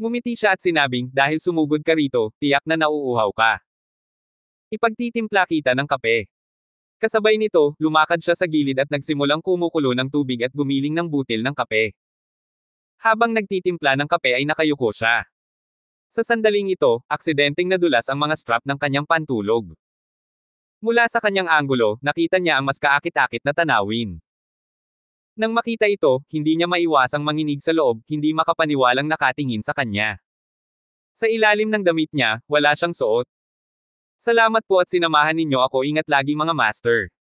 Ngumiti siya at sinabing, dahil sumugod ka rito, tiyak na nauuhaw ka. Ipagtitimpla kita ng kape. Kasabay nito, lumakad siya sa gilid at nagsimulang kumukulo ng tubig at gumiling ng butil ng kape. Habang nagtitimpla ng kape ay nakayuko siya. Sa sandaling ito, aksidenteng nadulas ang mga strap ng kanyang pantulog. Mula sa kanyang anggulo, nakita niya ang mas kaakit-akit na tanawin. Nang makita ito, hindi niya maiwasang manginig sa loob, hindi makapaniwalang nakatingin sa kanya. Sa ilalim ng damit niya, wala siyang suot. Salamat po at sinamahan ninyo ako ingat lagi mga master.